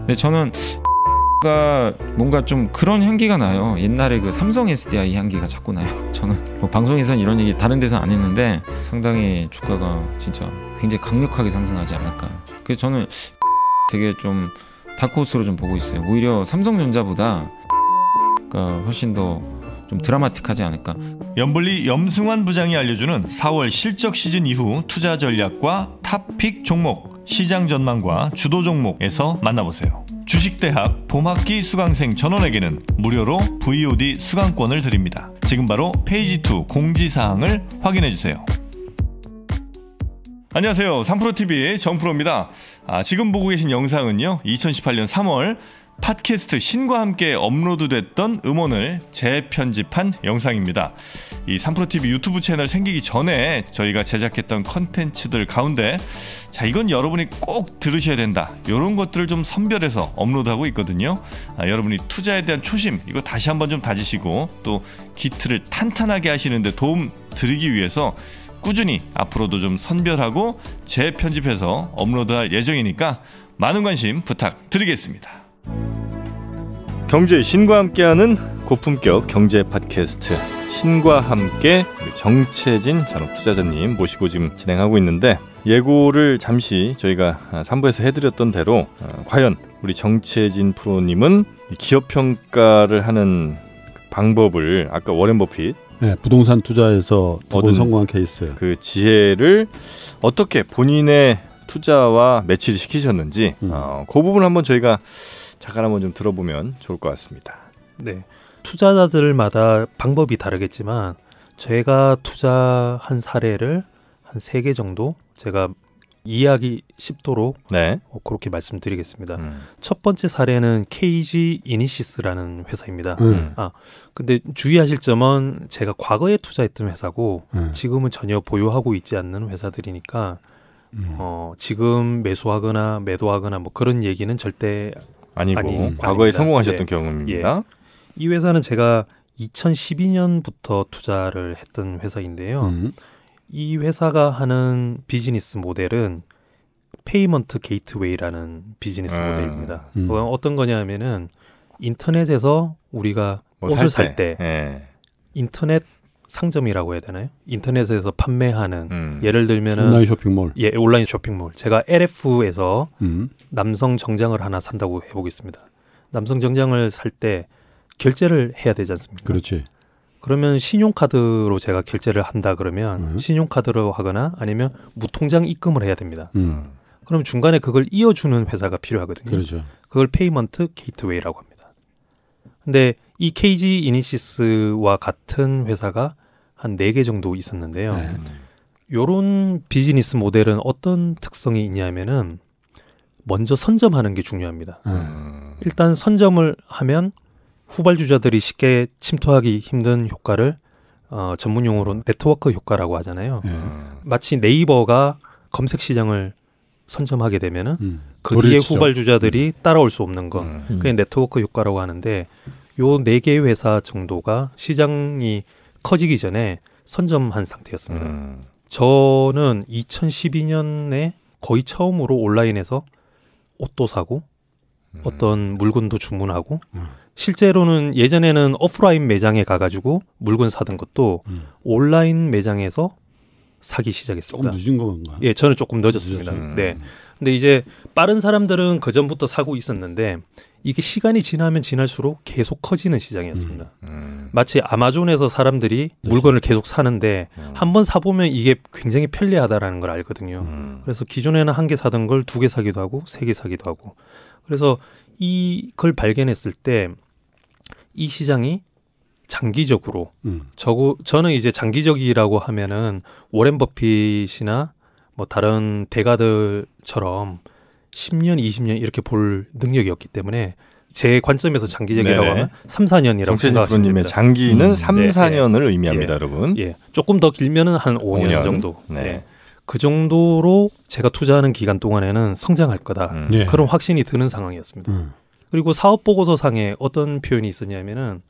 근데 저는 가 뭔가 좀 그런 향기가 나요. 옛날에 그 삼성 SDI 향기가 자꾸 나요. 저는 뭐 방송에선 이런 얘기 다른 데서 안 했는데 상당히 주가가 진짜 굉장히 강력하게 상승하지 않을까. 그래서 저는 되게 좀 다크호스로 좀 보고 있어요. 오히려 삼성전자보다 가 훨씬 더 좀 드라마틱하지 않을까. 염블리 염승환 부장이 알려주는 4월 실적 시즌 이후 투자 전략과 탑픽 종목. 시장 전망과 주도 종목에서 만나보세요. 주식대학 봄학기 수강생 전원에게는 무료로 VOD 수강권을 드립니다. 지금 바로 페이지2 공지사항을 확인해주세요. 안녕하세요. 삼프로TV의 정프로입니다. 아, 지금 보고 계신 영상은요. 2018년 3월 팟캐스트 신과 함께 업로드됐던 음원을 재편집한 영상입니다. 이 3프로TV 유튜브 채널 생기기 전에 저희가 제작했던 컨텐츠들 가운데 자 이건 여러분이 꼭 들으셔야 된다 이런 것들을 좀 선별해서 업로드하고 있거든요. 아, 여러분이 투자에 대한 초심 이거 다시 한번 좀 다지시고 또 기트를 탄탄하게 하시는데 도움 드리기 위해서 꾸준히 앞으로도 좀 선별하고 재편집해서 업로드할 예정이니까 많은 관심 부탁드리겠습니다. 경제 신과 함께하는 고품격 경제 팟캐스트 신과 함께 정채진 전업투자자님 모시고 지금 진행하고 있는데 예고를 잠시 저희가 3부에서 아, 해드렸던 대로 아, 과연 우리 정채진 프로님은 기업 평가를 하는 방법을 아까 워렌 버핏 네, 부동산 투자에서 얻은 성공한 케이스 그 지혜를 어떻게 본인의 투자와 매치를 시키셨는지 음. 어, 그 부분 한번 저희가 잠깐 한번 좀 들어보면 좋을 것 같습니다. 네. 투자자들마다 방법이 다르겠지만 제가 투자한 사례를 한 세 개 정도 제가 이해하기 쉽도록 네. 어, 그렇게 말씀드리겠습니다. 음. 첫 번째 사례는 KG 이니시스라는 회사입니다. 음. 아 근데 주의하실 점은 제가 과거에 투자했던 회사고 음. 지금은 전혀 보유하고 있지 않는 회사들이니까 음. 어, 지금 매수하거나 매도하거나 뭐 그런 얘기는 절대 아니고 아니, 과거에 아닙니다. 예. 성공하셨던 예. 경험입니다. 이 회사는 제가 2012년부터 투자를 했던 회사인데요. 음. 이 회사가 하는 비즈니스 모델은 페이먼트 게이트웨이라는 비즈니스 음. 모델입니다. 음. 어, 어떤 거냐면은 인터넷에서 우리가 뭐 옷을 살때 살때 예. 인터넷 상점이라고 해야 되나요? 인터넷에서 판매하는 음. 예를 들면은 온라인 쇼핑몰 예 온라인 쇼핑몰 제가 LF에서 음. 남성 정장을 하나 산다고 해보겠습니다. 남성 정장을 살 때 결제를 해야 되지 않습니까? 그렇지. 그러면 신용카드로 제가 결제를 한다 그러면 음. 신용카드로 하거나 아니면 무통장 입금을 해야 됩니다. 음. 그럼 중간에 그걸 이어주는 회사가 필요하거든요. 그렇죠. 그걸 페이먼트 게이트웨이라고 합니다. 근데 이 KG 이니시스와 같은 회사가 한네개 정도 있었는데요. 네. 요런 비즈니스 모델은 어떤 특성이 있냐면은 먼저 선점하는 게 중요합니다. 음. 일단 선점을 하면 후발주자들이 쉽게 침투하기 힘든 효과를 어, 전문 용어로 네트워크 효과라고 하잖아요. 음. 마치 네이버가 검색 시장을 선점하게 되면은 음. 그 뒤에 치죠. 후발주자들이 음. 따라올 수 없는 거. 음. 그게 네트워크 효과라고 하는데 요 네 개의 회사 정도가 시장이 커지기 전에 선점한 상태였습니다. 음. 저는 2012년에 거의 처음으로 온라인에서 옷도 사고 음. 어떤 물건도 주문하고 음. 실제로는 예전에는 오프라인 매장에 가가지고 물건 사던 것도 음. 온라인 매장에서 사기 시작했습니다. 조금 늦은 건가요? 예, 저는 조금 늦었습니다. 늦었어요. 네. 음. 근데 이제 빠른 사람들은 그 전부터 사고 있었는데 이게 시간이 지나면 지날수록 계속 커지는 시장이었습니다. 음, 음. 마치 아마존에서 사람들이 그치. 그렇죠. 물건을 계속 사는데 음. 한번 사보면 이게 굉장히 편리하다라는 걸 알거든요. 음. 그래서 기존에는 한 개 사던 걸 두 개 사기도 하고 세 개 사기도 하고 그래서 이걸 발견했을 때 이 시장이 장기적으로 음. 저고 저는 이제 장기적이라고 하면은 워렌 버핏이나 뭐 다른 대가들처럼 10년, 20년 이렇게 볼 능력이었기 때문에 제 관점에서 장기적이라고 네. 하면 3, 4년이라고 생각하시면 됩니다. 장기는 음, 3, 4년을 예. 의미합니다, 예. 여러분. 예. 조금 더 길면은 한 5년, 5년. 정도. 네. 예. 그 정도로 제가 투자하는 기간 동안에는 성장할 거다. 음. 예. 그런 확신이 드는 상황이었습니다. 음. 그리고 사업 보고서 상에 어떤 표현이 있었냐면은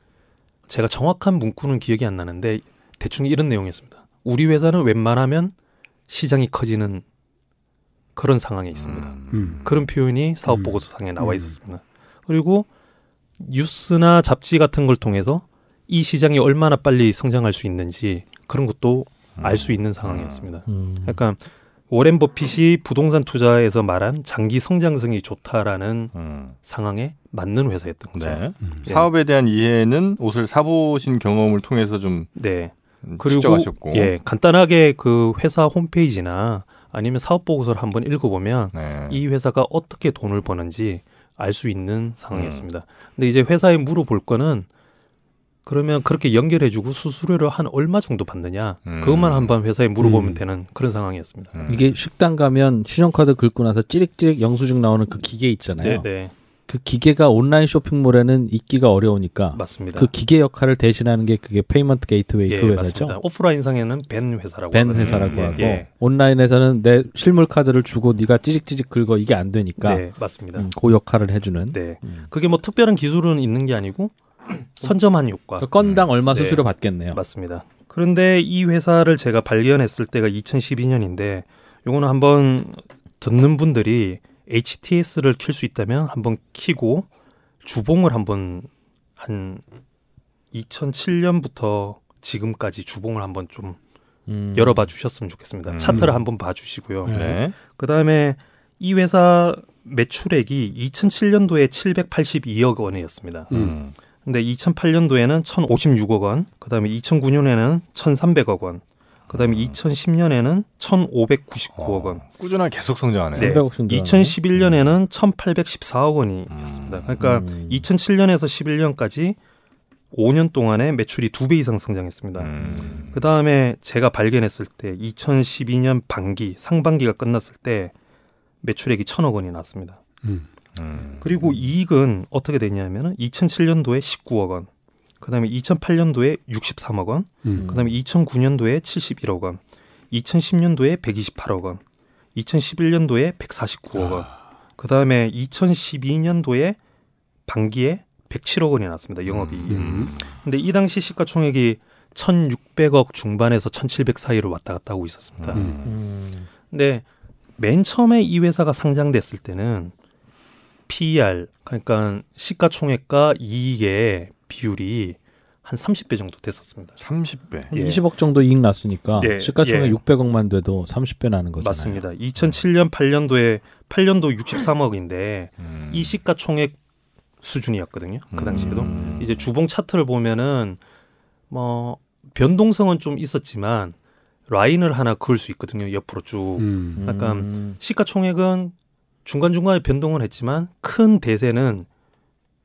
제가 정확한 문구는 기억이 안 나는데 대충 이런 내용이었습니다. 우리 회사는 웬만하면 시장이 커지는 그런 상황에 있습니다. 음. 음. 그런 표현이 사업 음. 보고서상에 나와 음. 있었습니다. 그리고 뉴스나 잡지 같은 걸 통해서 이 시장이 얼마나 빨리 성장할 수 있는지 그런 것도 알 수 있는 상황이었습니다. 약간 그러니까 워렌 버핏이 부동산 투자에서 말한 장기 성장성이 좋다라는 음. 상황에 맞는 회사였던 거죠. 네. 음. 예. 사업에 대한 이해는 옷을 사보신 경험을 통해서 좀 네. 그리고 예, 간단하게 그 회사 홈페이지나 아니면 사업 보고서를 한번 읽어보면 네. 이 회사가 어떻게 돈을 버는지 알 수 있는 상황이었습니다. 음. 근데 이제 회사에 물어볼 거는 그러면 그렇게 연결해주고 수수료를 한 얼마 정도 받느냐 음. 그것만 한번 회사에 물어보면 음. 되는 그런 상황이었습니다. 음. 이게 식당 가면 신용카드 긁고 나서 찌릿찌릿 영수증 나오는 그 기계 있잖아요. 네네. 네. 그 기계가 온라인 쇼핑몰에는 있기가 어려우니까 맞습니다. 그 기계 역할을 대신하는 게 그게 페이먼트 게이트웨이 예, 그 회사죠. 맞습니다. 오프라인 상에는 벤 회사라고 벤 회사라고 음, 하고 예. 온라인에서는 내 실물 카드를 주고 네가 찌직찌직 긁어 이게 안 되니까 네, 맞습니다. 음, 그 역할을 해주는. 네. 음. 그게 뭐 특별한 기술은 있는 게 아니고 선점한 효과. 그 건당 네. 얼마 네. 수수료 네. 받겠네요. 맞습니다. 그런데 이 회사를 제가 발견했을 때가 2012년인데 요거는 한번 듣는 분들이 HTS를 킬 수 있다면 한번 키고 주봉을 한번 한 2007년부터 지금까지 주봉을 한번 좀 음. 열어봐 주셨으면 좋겠습니다. 음. 차트를 한번 봐주시고요. 네. 네. 그 다음에 이 회사 매출액이 2007년도에 782억 원이었습니다. 음. 근데 2008년도에는 1,056억 원, 그 다음에 2009년에는 1,300억 원, 그다음에 2010년에는 1,599억 원. 아, 꾸준하게 계속 성장하네요. 네. 2011년에는 1,814억 원이었습니다. 그러니까 음. 2007년에서 11년까지 5년 동안에 매출이 두 배 이상 성장했습니다. 음. 그 다음에 제가 발견했을 때 2012년 반기 상반기가 끝났을 때 매출액이 천억 원이 났습니다. 음. 음. 그리고 이익은 어떻게 됐냐면은 2007년도에 19억 원, 그다음에 2008년도에 63억 원, 음. 그다음에 2009년도에 71억 원, 2010년도에 128억 원, 2011년도에 149억 원, 아. 그다음에 2012년도에 반기에 107억 원이 나왔습니다영업이익 음, 음. 근데 이 당시 시가총액이 1,600억 중반에서 1,700 사이로 왔다 갔다 하고 있었습니다. 음. 근데 맨 처음에 이 회사가 상장됐을 때는 PER 그러니까 시가총액과 이익의 비율이 한 30배 정도 됐었습니다. 30배. 예. 20억 정도 이익 났으니까 예. 시가총액 예. 600억만 돼도 30배 나는 거잖아요. 맞습니다. 2007년 8년도에 8년도 63억인데 음. 이 시가총액 수준이었거든요. 그 당시에도 음. 이제 주봉 차트를 보면은 뭐 변동성은 좀 있었지만 라인을 하나 그을 수 있거든요. 옆으로 쭉. 음. 약간 음. 시가총액은 중간중간에 변동을 했지만 큰 대세는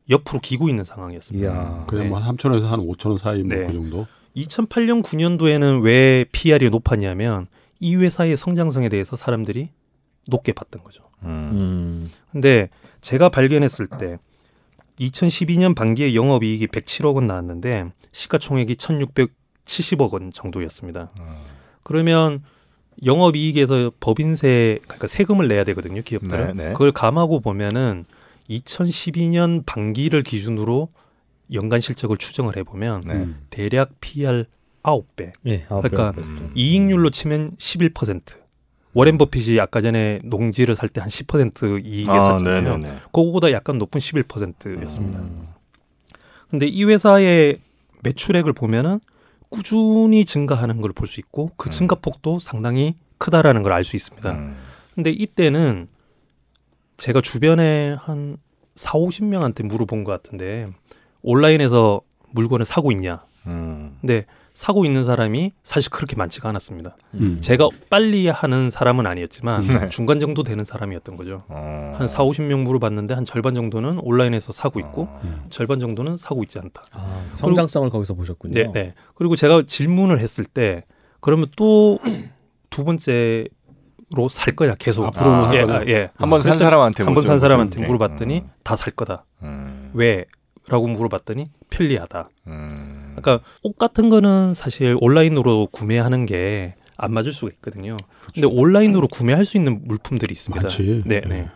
옆으로 기고 있는 상황이었습니다. 네. 그냥 뭐 네. 3천에서 한 5천 사이 뭐 네. 그 정도. 2008년 9년도에는 왜 PR이 높았냐면 이 회사의 성장성에 대해서 사람들이 높게 봤던 거죠. 음. 근데 제가 발견했을 때 2012년 반기에 영업이익이 107억 원 나왔는데 시가총액이 1,670억 원 정도였습니다. 음. 그러면 영업이익에서 법인세 그러니까 세금을 내야 되거든요 기업들은 네, 네. 그걸 감하고 보면은 2012년 반기를 기준으로 연간 실적을 추정을 해보면 네. 음. 대략 PR 9배. 네, 예, 배 그러니까 9 음. 이익률로 치면 11%. 워렌 버핏이 아까 전에 농지를 살 때 한 10% 이익에 아, 샀잖아요. 네 그거보다 약간 높은 11%였습니다. 그런데이 음. 회사의 매출액을 보면은 꾸준히 증가하는 걸 볼 수 있고 그 증가폭도 상당히 크다라는 걸 알 수 있습니다. 음. 근데 이때는 제가 주변에 한 4, 50명한테 물어본 것 같은데 온라인에서 물건을 사고 있냐? 음. 근데 사고 있는 사람이 사실 그렇게 많지가 않았습니다. 음. 제가 빨리 하는 사람은 아니었지만 네. 중간 정도 되는 사람이었던 거죠. 어. 한 4, 50명 물어봤는데 한 절반 정도는 온라인에서 사고 있고 어. 음. 절반 정도는 사고 있지 않다. 아, 성장성을 그리고, 거기서 보셨군요. 네, 네. 그리고 제가 질문을 했을 때 그러면 또 두 번째 로살 거야 계속 앞으로는 아, 예, 아, 예. 한번 산 사람한테 한번산 사람한테 네. 물어봤더니 음. 다살 거다 음. 왜라고 물어봤더니 편리하다 음. 그러니까 옷 같은 거는 사실 온라인으로 구매하는 게 안 맞을 수가 있거든요 그렇 근데 온라인으로 구매할 수 있는 물품들이 있습니다 많지. 네, 네. 네.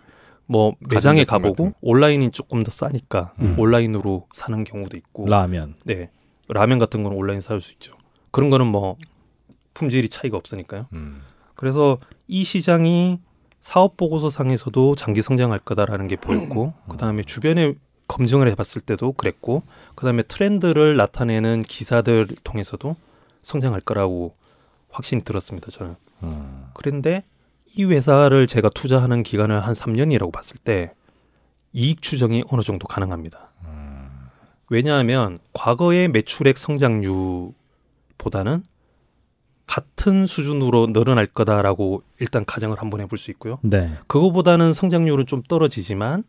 뭐 매장에 가보고 온라인이 조금 더 싸니까 음. 온라인으로 사는 경우도 있고 라면 네 라면 같은 건 온라인 사올 수 있죠 그런 거는 뭐 품질이 차이가 없으니까요 음. 그래서 이 시장이 사업 보고서상에서도 장기 성장할 거다라는 게 보였고 음. 그다음에 주변에 검증을 해봤을 때도 그랬고 그다음에 트렌드를 나타내는 기사들 통해서도 성장할 거라고 확신이 들었습니다 저는 음. 그런데 이 회사를 제가 투자하는 기간을 한 3년이라고 봤을 때 이익 추정이 어느 정도 가능합니다 음. 왜냐하면 과거의 매출액 성장률보다는 같은 수준으로 늘어날 거다라고 일단 가정을 한번 해볼 수 있고요. 네. 그거보다는 성장률은 좀 떨어지지만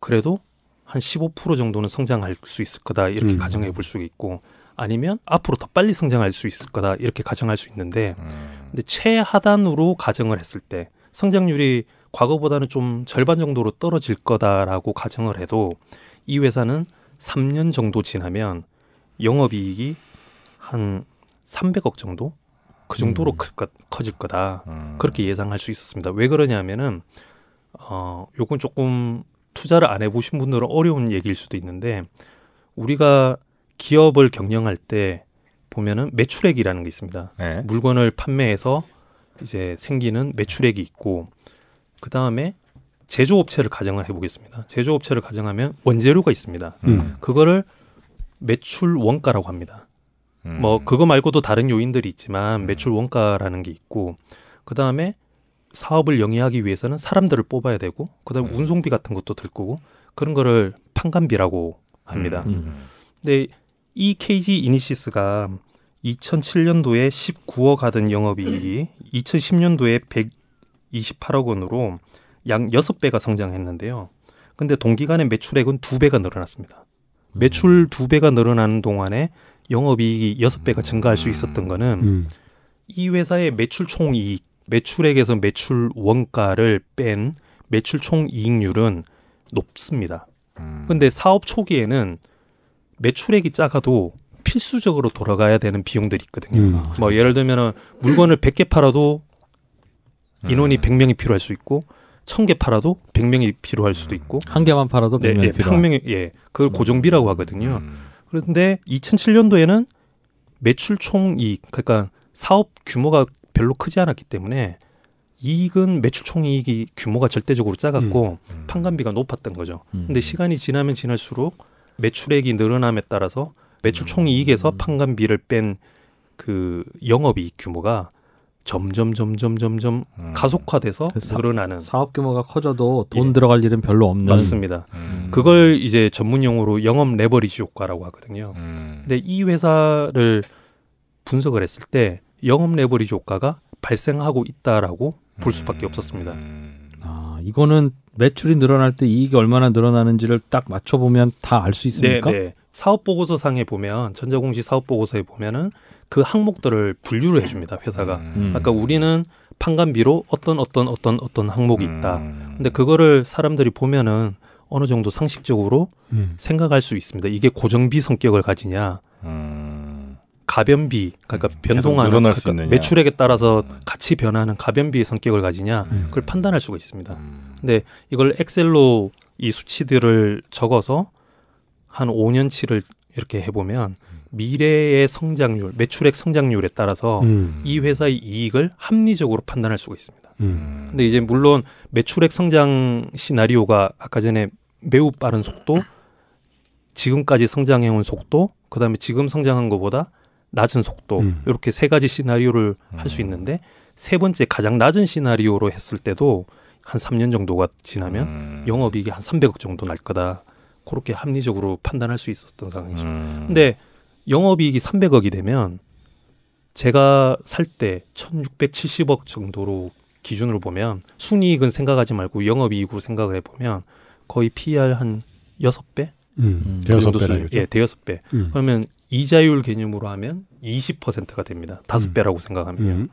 그래도 한 15% 정도는 성장할 수 있을 거다 이렇게 음. 가정해 볼 수 있고 아니면 앞으로 더 빨리 성장할 수 있을 거다 이렇게 가정할 수 있는데 음. 근데 최하단으로 가정을 했을 때 성장률이 과거보다는 좀 절반 정도로 떨어질 거다라고 가정을 해도 이 회사는 3년 정도 지나면 영업이익이 한 300억 정도 그 정도로 음. 것, 커질 거다. 음. 그렇게 예상할 수 있었습니다. 왜 그러냐면은 어 요건 조금 투자를 안 해보신 분들은 어려운 얘기일 수도 있는데 우리가 기업을 경영할 때 보면은 매출액이라는 게 있습니다. 네. 물건을 판매해서 이제 생기는 매출액이 있고 그 다음에 제조업체를 가정을 해보겠습니다. 제조업체를 가정하면 원재료가 있습니다. 음. 그거를 매출 원가라고 합니다. 뭐 음. 뭐 그거 말고도 다른 요인들이 있지만 음. 매출 원가라는 게 있고 그 다음에 사업을 영위하기 위해서는 사람들을 뽑아야 되고 그다음에 음. 운송비 같은 것도 들 거고 그런 거를 판관비라고 합니다. 음, 음. 근데 이 KG 이니시스가 2007년도에 19억 하던 영업이익이 2010년도에 음. 128억 원으로 약 6배가 성장했는데요. 근데 동기간에 매출액은 2배가 늘어났습니다. 매출 2배가 음. 늘어나는 동안에 영업이익이 여섯 배가 증가할 수 있었던 거는 음. 이 회사의 매출 총이익, 매출액에서 매출 원가를 뺀 매출 총이익률은 높습니다. 음. 근데 사업 초기에는 매출액이 작아도 필수적으로 돌아가야 되는 비용들이 있거든요. 음. 아, 뭐 그렇죠. 예를 들면 물건을 백 개 팔아도 인원이 음. 백명이 필요할 수 있고 천 개 팔아도 백명이 필요할 수도 음. 있고 한 개만 팔아도 1명이 네, 예, 필요한 명이 예. 그걸 고정비라고 하거든요. 음. 그런데 2007년도에는 매출 총이익 그러니까 사업 규모가 별로 크지 않았기 때문에 이익은 매출 총이익이 규모가 절대적으로 작았고 음, 음. 판관비가 높았던 거죠. 음. 근데 시간이 지나면 지날수록 매출액이 늘어남에 따라서 매출 음. 총이익에서 판관비를 뺀 그 영업이익 규모가 점점 점점 점점 음. 가속화돼서 그 사, 늘어나는 사업 규모가 커져도 예. 돈 예. 들어갈 일은 별로 없는 맞습니다. 음. 그걸 이제 전문 용어로 영업 레버리지 효과라고 하거든요. 음. 근데 이 회사를 분석을 했을 때 영업 레버리지 효과가 발생하고 있다라고 볼 수밖에 음. 없었습니다. 아, 이거는 매출이 늘어날 때 이익이 얼마나 늘어나는지를 딱 맞춰 보면 다 알 수 있습니까? 네, 네. 사업 보고서 상에 보면 전자공시 사업 보고서에 보면은 그 항목들을 분류를 음. 해줍니다 회사가 음. 아까 우리는 판관비로 어떤 어떤 어떤 어떤 항목이 있다 음. 근데 그거를 사람들이 보면은 어느 정도 상식적으로 음. 생각할 수 있습니다 이게 고정비 성격을 가지냐 음. 가변비 그러니까 변동하는 그러니까 매출액에 따라서 음. 같이 변하는 가변비 성격을 가지냐 그걸 판단할 수가 있습니다 근데 이걸 엑셀로 이 수치들을 적어서 한 5년치를 이렇게 해보면 미래의 성장률, 매출액 성장률에 따라서 음. 이 회사의 이익을 합리적으로 판단할 수가 있습니다. 음. 근데 이제 물론 매출액 성장 시나리오가 아까 전에 매우 빠른 속도, 지금까지 성장해온 속도, 그 다음에 지금 성장한 것보다 낮은 속도, 음. 이렇게 세 가지 시나리오를 음. 할수 있는데 세 번째 가장 낮은 시나리오로 했을 때도 한 3년 정도가 지나면 음. 영업이익이 한 300억 정도 날 거다. 그렇게 합리적으로 판단할 수 있었던 상황이죠. 음. 근데 영업이익이 300억이 되면 제가 살 때 1670억 정도로 기준으로 보면 순이익은 생각하지 말고 영업이익으로 생각을 해보면 거의 PR e 한 6배? 음, 음, 그 대여섯 배 예, 대여섯 배. 음. 그러면 이자율 개념으로 하면 20%가 됩니다. 다섯 음. 배라고 음. 생각하면 음.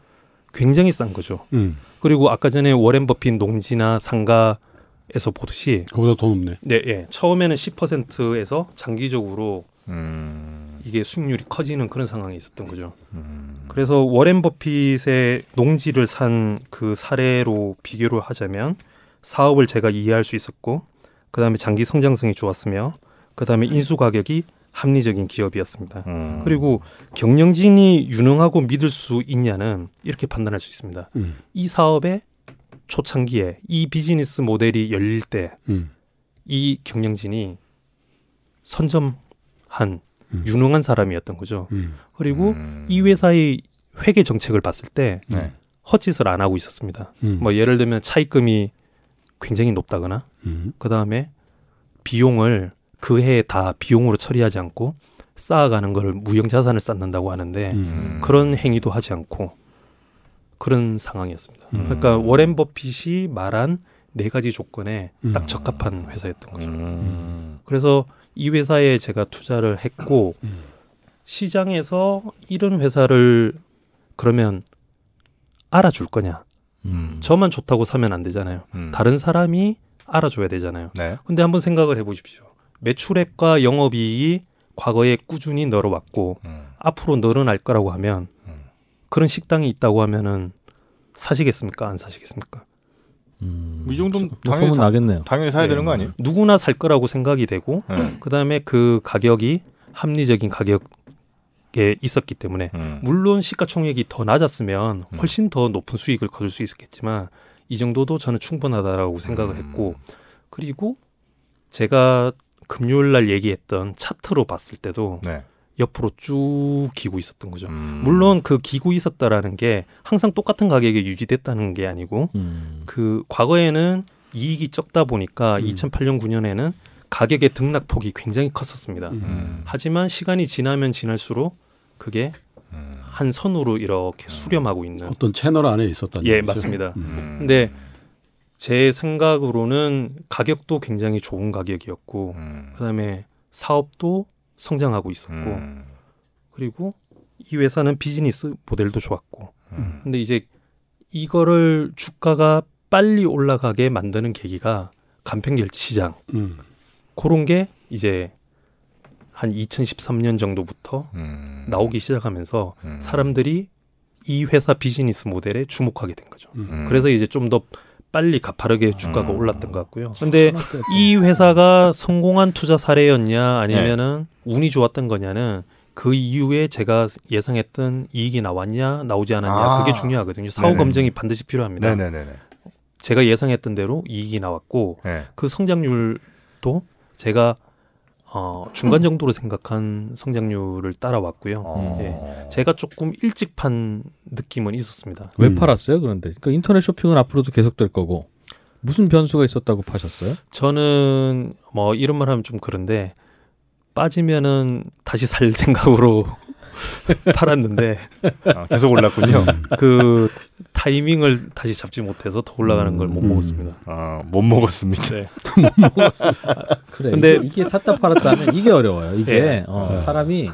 굉장히 싼 거죠. 음. 그리고 아까 전에 워렌 버핏 농지나 상가에서 보듯이 그보다 더 높네. 네, 예. 처음에는 10%에서 장기적으로 음. 이게 수익률이 커지는 그런 상황이 있었던 거죠. 음. 그래서 워렌 버핏의 농지를 산 그 사례로 비교를 하자면 사업을 제가 이해할 수 있었고 그다음에 장기 성장성이 좋았으며 그다음에 인수 가격이 합리적인 기업이었습니다. 음. 그리고 경영진이 유능하고 믿을 수 있냐는 이렇게 판단할 수 있습니다. 음. 이 사업의 초창기에 이 비즈니스 모델이 열릴 때이 음. 경영진이 선점한 음. 유능한 사람이었던 거죠. 음. 그리고 음. 이 회사의 회계 정책을 봤을 때 네. 헛짓을 안 하고 있었습니다. 음. 뭐 예를 들면 차입금이 굉장히 높다거나 음. 그 다음에 비용을 그 해에 다 비용으로 처리하지 않고 쌓아가는 걸 무형자산을 쌓는다고 하는데 그런 행위도 하지 않고 그런 상황이었습니다. 그러니까 워렌 버핏이 말한 네 가지 조건에 음. 딱 적합한 회사였던 거죠. 음. 그래서 이 회사에 제가 투자를 했고 음. 시장에서 이런 회사를 그러면 알아줄 거냐? 음. 저만 좋다고 사면 안 되잖아요. 음. 다른 사람이 알아줘야 되잖아요. 네. 근데 한번 생각을 해보십시오. 매출액과 영업이익이 과거에 꾸준히 늘어왔고 음. 앞으로 늘어날 거라고 하면 음. 그런 식당이 있다고 하면은 사시겠습니까? 안 사시겠습니까? 음, 뭐 이 정도면 소, 당연히 소 나겠네요. 당연히 사야 네. 되는 거 예. 아니에요? 누구나 살 거라고 생각이 되고 네. 그다음에 그 가격이 합리적인 가격에 있었기 때문에 음. 물론 시가총액이 더 낮았으면 음. 훨씬 더 높은 수익을 거둘 수 있었겠지만 이 정도도 저는 충분하다라고 생각을 음. 했고 그리고 제가 금요일 날 얘기했던 차트로 봤을 때도 네. 옆으로 쭉 기고 있었던 거죠. 음. 물론 그 기고 있었다라는 게 항상 똑같은 가격에 유지됐다는 게 아니고 음. 그 과거에는 이익이 적다 보니까 음. 2008년 9년에는 가격의 등락폭이 굉장히 컸었습니다. 음. 음. 하지만 시간이 지나면 지날수록 그게 음. 한 선으로 이렇게 수렴하고 있는 어떤 채널 안에 있었다 예, 얘죠 맞습니다. 근데 제 생각으로는 가격도 굉장히 좋은 가격이었고 그다음에 사업도 성장하고 있었고 음. 그리고 이 회사는 비즈니스 모델도 좋았고 음. 근데 이제 이거를 주가가 빨리 올라가게 만드는 계기가 간편결제 시장 음. 그런 게 이제 한 2013년 정도부터 음. 나오기 시작하면서 음. 사람들이 이 회사 비즈니스 모델에 주목하게 된 거죠. 음. 음. 그래서 이제 좀 더 빨리 가파르게 아. 주가가 올랐던 것 같고요. 음. 근데 이 회사가 성공한 투자 사례였냐 아니면은 네. 운이 좋았던 거냐는 그 이후에 제가 예상했던 이익이 나왔냐 나오지 않았냐 아. 그게 중요하거든요. 사후 네네. 검증이 반드시 필요합니다. 네네네. 제가 예상했던 대로 이익이 나왔고 네. 그 성장률도 제가 어, 중간 정도로 생각한 성장률을 따라왔고요. 아. 예. 제가 조금 일찍 판 느낌은 있었습니다. 왜 음. 팔았어요? 그런데 그러니까 인터넷 쇼핑은 앞으로도 계속될 거고 무슨 변수가 있었다고 파셨어요? 저는 뭐 이런 말 하면 좀 그런데 빠지면은 다시 살 생각으로 팔았는데 아, 계속 올랐군요. 음. 그 타이밍을 다시 잡지 못해서 더 올라가는 걸못 음. 먹었습니다. 아, 못 먹었습니다. 네. 못 먹었습니다. 아, 그래. 근데 이게, 이게 샀다 팔았다 하면 이게 어려워요. 이게 네. 어, 사람이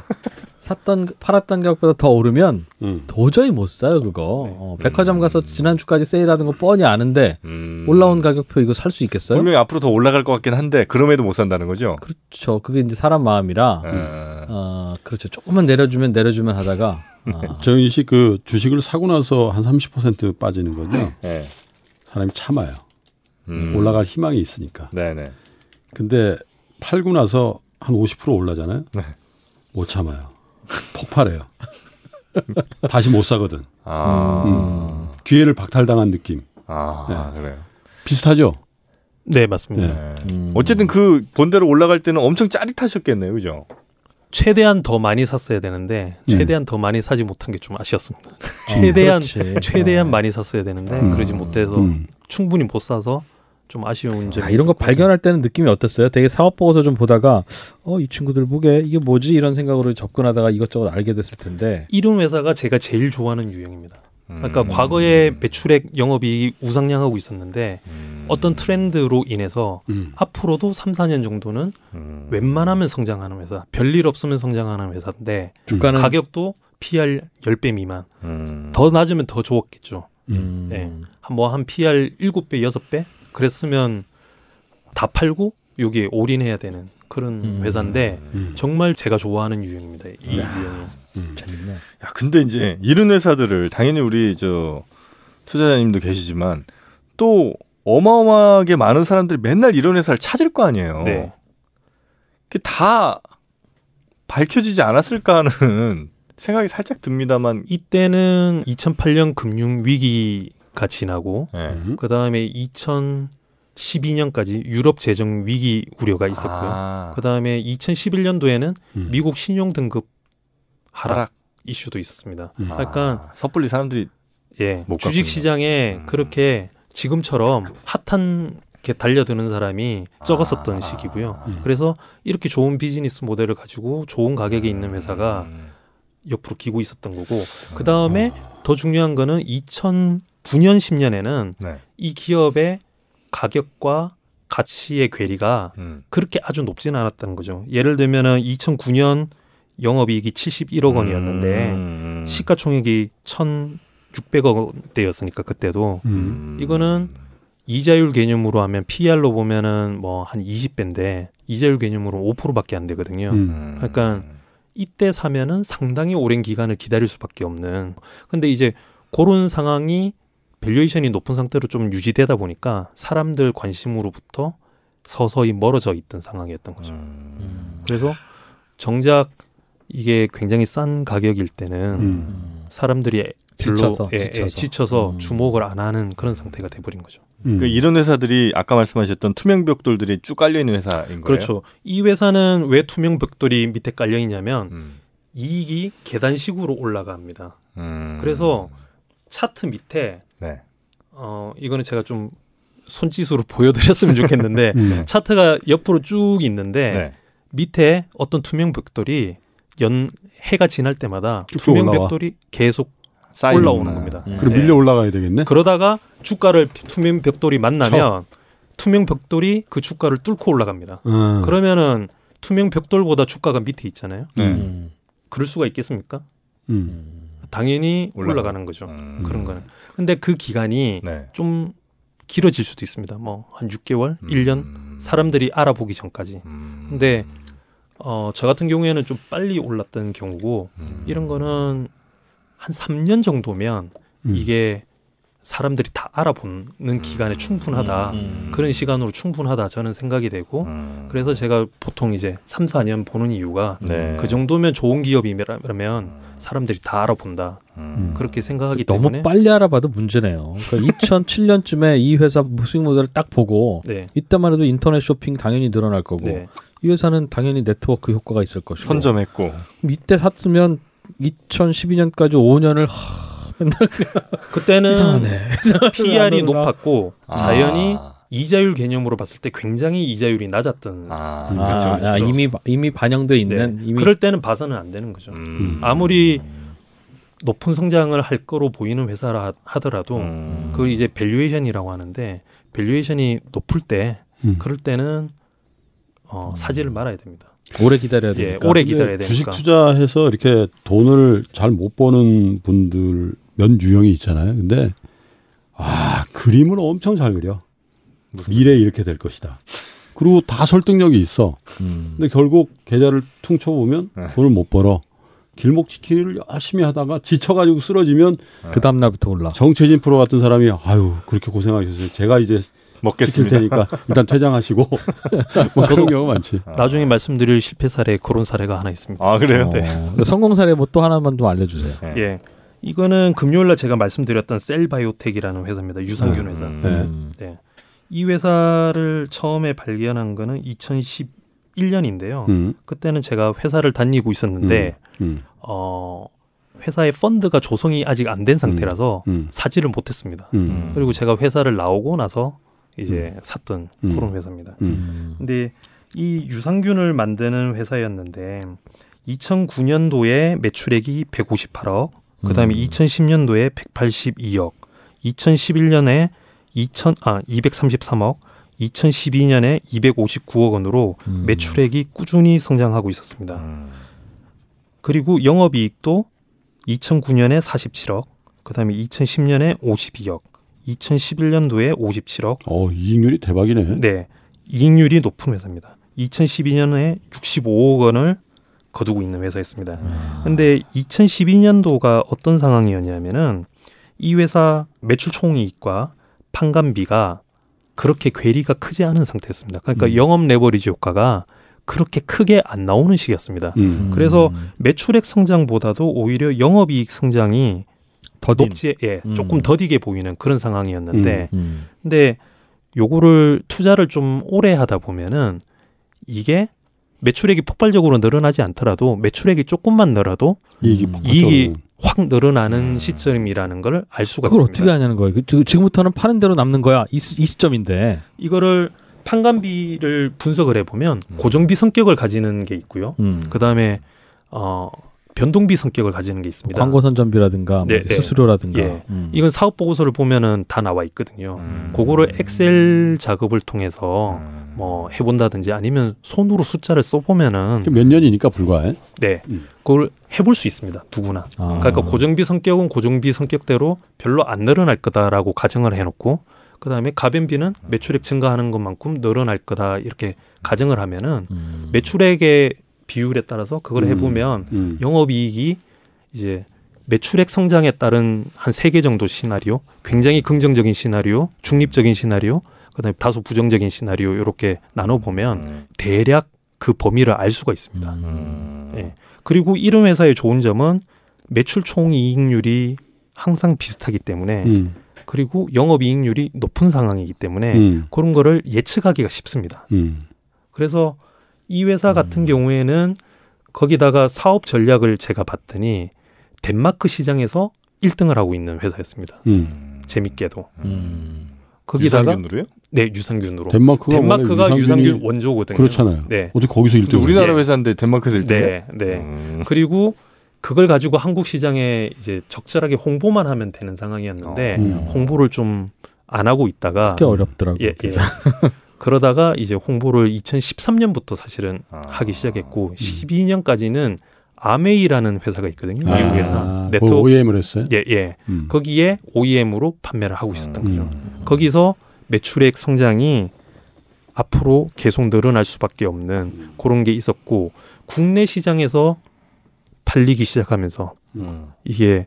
샀던 팔았던 가격보다 더 오르면 음. 도저히 못 사요 그거. 네. 어, 백화점 음. 가서 지난 주까지 세일하던 거 뻔히 아는데 음. 올라온 가격표 이거 살 수 있겠어요? 분명히 앞으로 더 올라갈 것 같긴 한데 그럼에도 못 산다는 거죠. 그렇죠. 그게 이제 사람 마음이라. 음. 어, 그렇죠. 조금만 내려주면 내려주면 하다가. 아. 정윤 씨그 주식을 사고 나서 한 30% 빠지는 거죠. 네. 사람이 참아요. 음. 올라갈 희망이 있으니까. 네네. 네. 근데 팔고 나서 한 50% 올라잖아요. 네. 못 참아요. 폭발해요. 다시 못 사거든. 아. 음. 기회를 박탈당한 느낌. 아, 네. 그래요. 비슷하죠? 네, 맞습니다. 네. 음. 어쨌든 그 본대로 올라갈 때는 엄청 짜릿하셨겠네요, 그죠? 최대한 더 많이 샀어야 되는데 음. 최대한 음. 더 많이 사지 못한 게 좀 아쉬웠습니다. 음. 최대한 아, 최대한 네. 많이 샀어야 되는데 음. 그러지 못해서 충분히 못 사서 좀 아쉬운 점. 아, 이런 거 발견할 때는 느낌이 어땠어요? 되게 사업 보고서 좀 보다가 어 이 친구들 보게 이게 뭐지 이런 생각으로 접근하다가 이것저것 알게 됐을 텐데. 이런 회사가 제가 제일 좋아하는 유형입니다. 그러니까 음. 과거에 매출액 영업이 우상향하고 있었는데 음. 어떤 트렌드로 인해서 음. 앞으로도 3, 4년 정도는 음. 웬만하면 성장하는 회사, 별일 없으면 성장하는 회사인데 주가는 가격도 PR 10배 미만. 음. 더 낮으면 더 좋았겠죠. 음. 예. 네. 뭐한 PR 7배, 6배 그랬으면 다 팔고 여기에 올인해야 되는 그런 음. 회사인데 음. 정말 제가 좋아하는 유형입니다. 이 야. 유형이. 음. 야, 근데 이제 이런 회사들을 당연히 우리 저 투자자님도 계시지만 또 어마어마하게 많은 사람들이 맨날 이런 회사를 찾을 거 아니에요. 네. 다 밝혀지지 않았을까 하는 생각이 살짝 듭니다만 이때는 2008년 금융 위기 같이 나고 네. 예. 그다음에 2012년까지 유럽 재정 위기 우려가 있었고요. 아. 그다음에 2011년도에는 음. 미국 신용 등급 하락, 하락. 이슈도 있었습니다. 음. 그러 아. 그러니까 섣불리 사람들이 예, 주식 시장에 음. 그렇게 지금처럼 핫한 게 달려드는 사람이 아. 적었었던 아. 시기고요. 음. 그래서 이렇게 좋은 비즈니스 모델을 가지고 좋은 가격에 있는 음. 회사가 옆으로 기고 있었던 거고 음. 그 다음에 어. 더 중요한 거는 2000 9년 10년에는 네. 이 기업의 가격과 가치의 괴리가 음. 그렇게 아주 높지는 않았다는 거죠. 예를 들면은 2009년 영업이익이 71억 원이었는데 음. 음, 음. 시가총액이 1,600억 원대였으니까 그때도 음. 음. 이거는 이자율 개념으로 하면 PR로 보면은 뭐 한 20배인데 이자율 개념으로 5%밖에 안 되거든요. 그러니까 이때 사면은 상당히 오랜 기간을 기다릴 수밖에 없는. 근데 이제 그런 상황이 밸류에이션이 높은 상태로 좀 유지되다 보니까 사람들 관심으로부터 서서히 멀어져 있던 상황이었던 거죠. 음. 음. 그래서 정작 이게 굉장히 싼 가격일 때는 음. 사람들이 별로 지쳐서, 예, 예 지쳐서. 예, 지쳐서 음. 주목을 안 하는 그런 상태가 돼버린 거죠. 음. 그 이런 회사들이 아까 말씀하셨던 투명 벽돌들이 쭉 깔려 있는 회사인 거예요. 그렇죠. 이 회사는 왜 투명 벽돌이 밑에 깔려 있냐면 음. 이익이 계단식으로 올라갑니다. 음. 그래서 차트 밑에 네. 어 이거는 제가 좀 손짓으로 보여드렸으면 좋겠는데 네. 차트가 옆으로 쭉 있는데 네. 밑에 어떤 투명 벽돌이 연 해가 지날 때마다 투명 올라와. 벽돌이 계속 쌓이는. 올라오는 겁니다. 음. 그럼 예. 밀려 올라가야 되겠네. 그러다가 주가를 투명 벽돌이 만나면 저. 투명 벽돌이 그 주가를 뚫고 올라갑니다. 음. 그러면은 투명 벽돌보다 주가가 밑에 있잖아요. 네. 음. 그럴 수가 있겠습니까? 음. 당연히 올라가는 거죠. 음. 그런 거는. 근데 그 기간이 네. 좀 길어질 수도 있습니다. 뭐 한 6개월, 음. 1년 사람들이 알아보기 전까지. 음. 근데 어, 저 같은 경우에는 좀 빨리 올랐던 경우고 음. 이런 거는 한 3년 정도면 음. 이게 사람들이 다 알아보는 음. 기간에 충분하다. 음, 음, 음. 그런 시간으로 충분하다. 저는 생각이 되고, 음. 그래서 제가 보통 이제 삼 사년 보는 이유가 네. 그 정도면 좋은 기업이라면 사람들이 다 알아본다. 음. 그렇게 생각하기 너무 때문에. 너무 빨리 알아봐도 문제네요. 그러니까 2007년쯤에 이 회사 무수익 모델을 딱 보고, 네. 이때만 해도 인터넷 쇼핑 당연히 늘어날 거고, 네. 이 회사는 당연히 네트워크 효과가 있을 것이고. 선점했고. 이때 샀으면 2012년까지 5년을 하... 그때는 이상하 PR이 높았고 아. 자연이 이자율 개념으로 봤을 때 굉장히 이자율이 낮았던 아, 아, 아 이미 이미 반영돼 네. 있는 네. 이미... 그럴 때는 봐서는 안 되는 거죠. 음. 아무리 높은 성장을 할 거로 보이는 회사라 하더라도 음. 그걸 이제 밸류에이션이라고 하는데 밸류에이션이 높을 때 음. 그럴 때는 어, 음. 사지를 말아야 됩니다. 오래 기다려야 돼. 니 예, 오래 기다려야 되 주식 투자해서 이렇게 돈을 잘 못 버는 분들 몇 유형이 있잖아요. 근데 아 그림을 엄청 잘 그려. 미래 이렇게 될 것이다. 그리고 다 설득력이 있어. 음. 근데 결국 계좌를 퉁쳐 보면 네. 돈을 못 벌어. 길목 지키기를 열심히 하다가 지쳐가지고 쓰러지면 네. 그 다음 날부터 올라. 정체진 프로 같은 사람이 아유 그렇게 고생하셨어요. 제가 이제 먹겠습니다. 테니까 일단 퇴장하시고 뭐 그런 경우 많지. 아. 나중에 말씀드릴 실패 사례 그런 사례가 하나 있습니다. 아 그래요? 어. 네. 네. 성공 사례 뭐 또 하나만 좀 알려주세요. 예. 네. 이거는 금요일 날 제가 말씀드렸던 셀바이오텍이라는 회사입니다. 유산균 네. 회사. 음. 네. 네. 이 회사를 처음에 발견한 거는 2011년인데요. 음. 그때는 제가 회사를 다니고 있었는데 음. 음. 어 회사의 펀드가 조성이 아직 안된 음. 상태라서 음. 사지를 못했습니다. 그리고 제가 회사를 나오고 나서 이제 샀던 그런 회사입니다. 근데 이 유산균을 만드는 회사였는데 2009년도에 매출액이 158억, 그다음에 음. 2010년도에 182억, 2011년에 2000, 아 233억, 2012년에 259억 원으로 음. 매출액이 꾸준히 성장하고 있었습니다. 음. 그리고 영업이익도 2009년에 47억, 그다음에 2010년에 52억, 2011년도에 57억. 어, 이익률이 대박이네. 네. 이익률이 높은 회사입니다. 2012년에 65억 원을 거두고 있는 회사였습니다. 아. 근데 2012년도가 어떤 상황이었냐면은 이 회사 매출 총이익과 판관비가 그렇게 괴리가 크지 않은 상태였습니다. 그러니까 음. 영업 레버리지 효과가 그렇게 크게 안 나오는 시기였습니다. 음. 그래서 음. 매출액 성장보다도 오히려 영업이익 성장이 더 높지 예 음. 조금 더디게 보이는 그런 상황이었는데 음. 근데 요거를 투자를 좀 오래 하다 보면은 이게 매출액이 폭발적으로 늘어나지 않더라도 매출액이 조금만 늘어도 이익이, 음. 이익이 확 늘어나는 음. 시점이라는 걸 알 수가 그걸 있습니다. 그걸 어떻게 하냐는 거예요. 그, 지금부터는 파는 대로 남는 거야. 이, 수, 이 시점인데 이거를 판관비를 분석을 해보면 음. 고정비 성격을 가지는 게 있고요. 음. 그 다음에 어 변동비 성격을 가지는 게 있습니다. 광고 선전비라든가 뭐 네, 뭐 수수료라든가. 예. 음. 이건 사업 보고서를 보면은 다 나와 있거든요. 음. 그거를 엑셀 작업을 통해서 음. 뭐 해본다든지 아니면 손으로 숫자를 써보면은 몇 년이니까 불과 네, 음. 그걸 해볼 수 있습니다. 누구나. 아. 그러니까 고정비 성격은 고정비 성격대로 별로 안 늘어날 거다라고 가정을 해놓고 그 다음에 가변비는 매출액 증가하는 것만큼 늘어날 거다 이렇게 가정을 하면은 음. 매출액의 비율에 따라서 그걸 음, 해보면 음. 영업이익이 이제 매출액 성장에 따른 한 세 개 정도 시나리오, 굉장히 긍정적인 시나리오, 중립적인 시나리오, 그다음에 다소 부정적인 시나리오 이렇게 나눠 보면 음. 대략 그 범위를 알 수가 있습니다. 음. 예. 그리고 이런 회사의 좋은 점은 매출 총 이익률이 항상 비슷하기 때문에 음. 그리고 영업 이익률이 높은 상황이기 때문에 음. 그런 거를 예측하기가 쉽습니다. 음. 그래서 이 회사 같은 음. 경우에는 거기다가 사업 전략을 제가 봤더니 덴마크 시장에서 1등을 하고 있는 회사였습니다. 음. 재밌게도. 음. 음. 거기다가 유산균으로요? 네, 유산균으로. 덴마크가, 덴마크가 유산균 원조거든요. 그렇잖아요. 네. 어떻 거기서 1등? 우리나라 회사인데 덴마크에서 1등? 네, 네. 음. 그리고 그걸 가지고 한국 시장에 이제 적절하게 홍보만 하면 되는 상황이었는데 어. 음. 홍보를 좀 안 하고 있다가 그게 어렵더라고요. 예, 예. 그러다가 이제 홍보를 2013년부터 사실은 아. 하기 시작했고 음. 12년까지는 아메이라는 회사가 있거든요. 아. 미국 회사. 그 네트워크 OEM을 했어요? 예, 예. 음. 거기에 OEM으로 판매를 하고 있었던 음. 거죠. 음. 거기서 매출액 성장이 앞으로 계속 늘어날 수밖에 없는 음. 그런 게 있었고 국내 시장에서 팔리기 시작하면서 음. 이게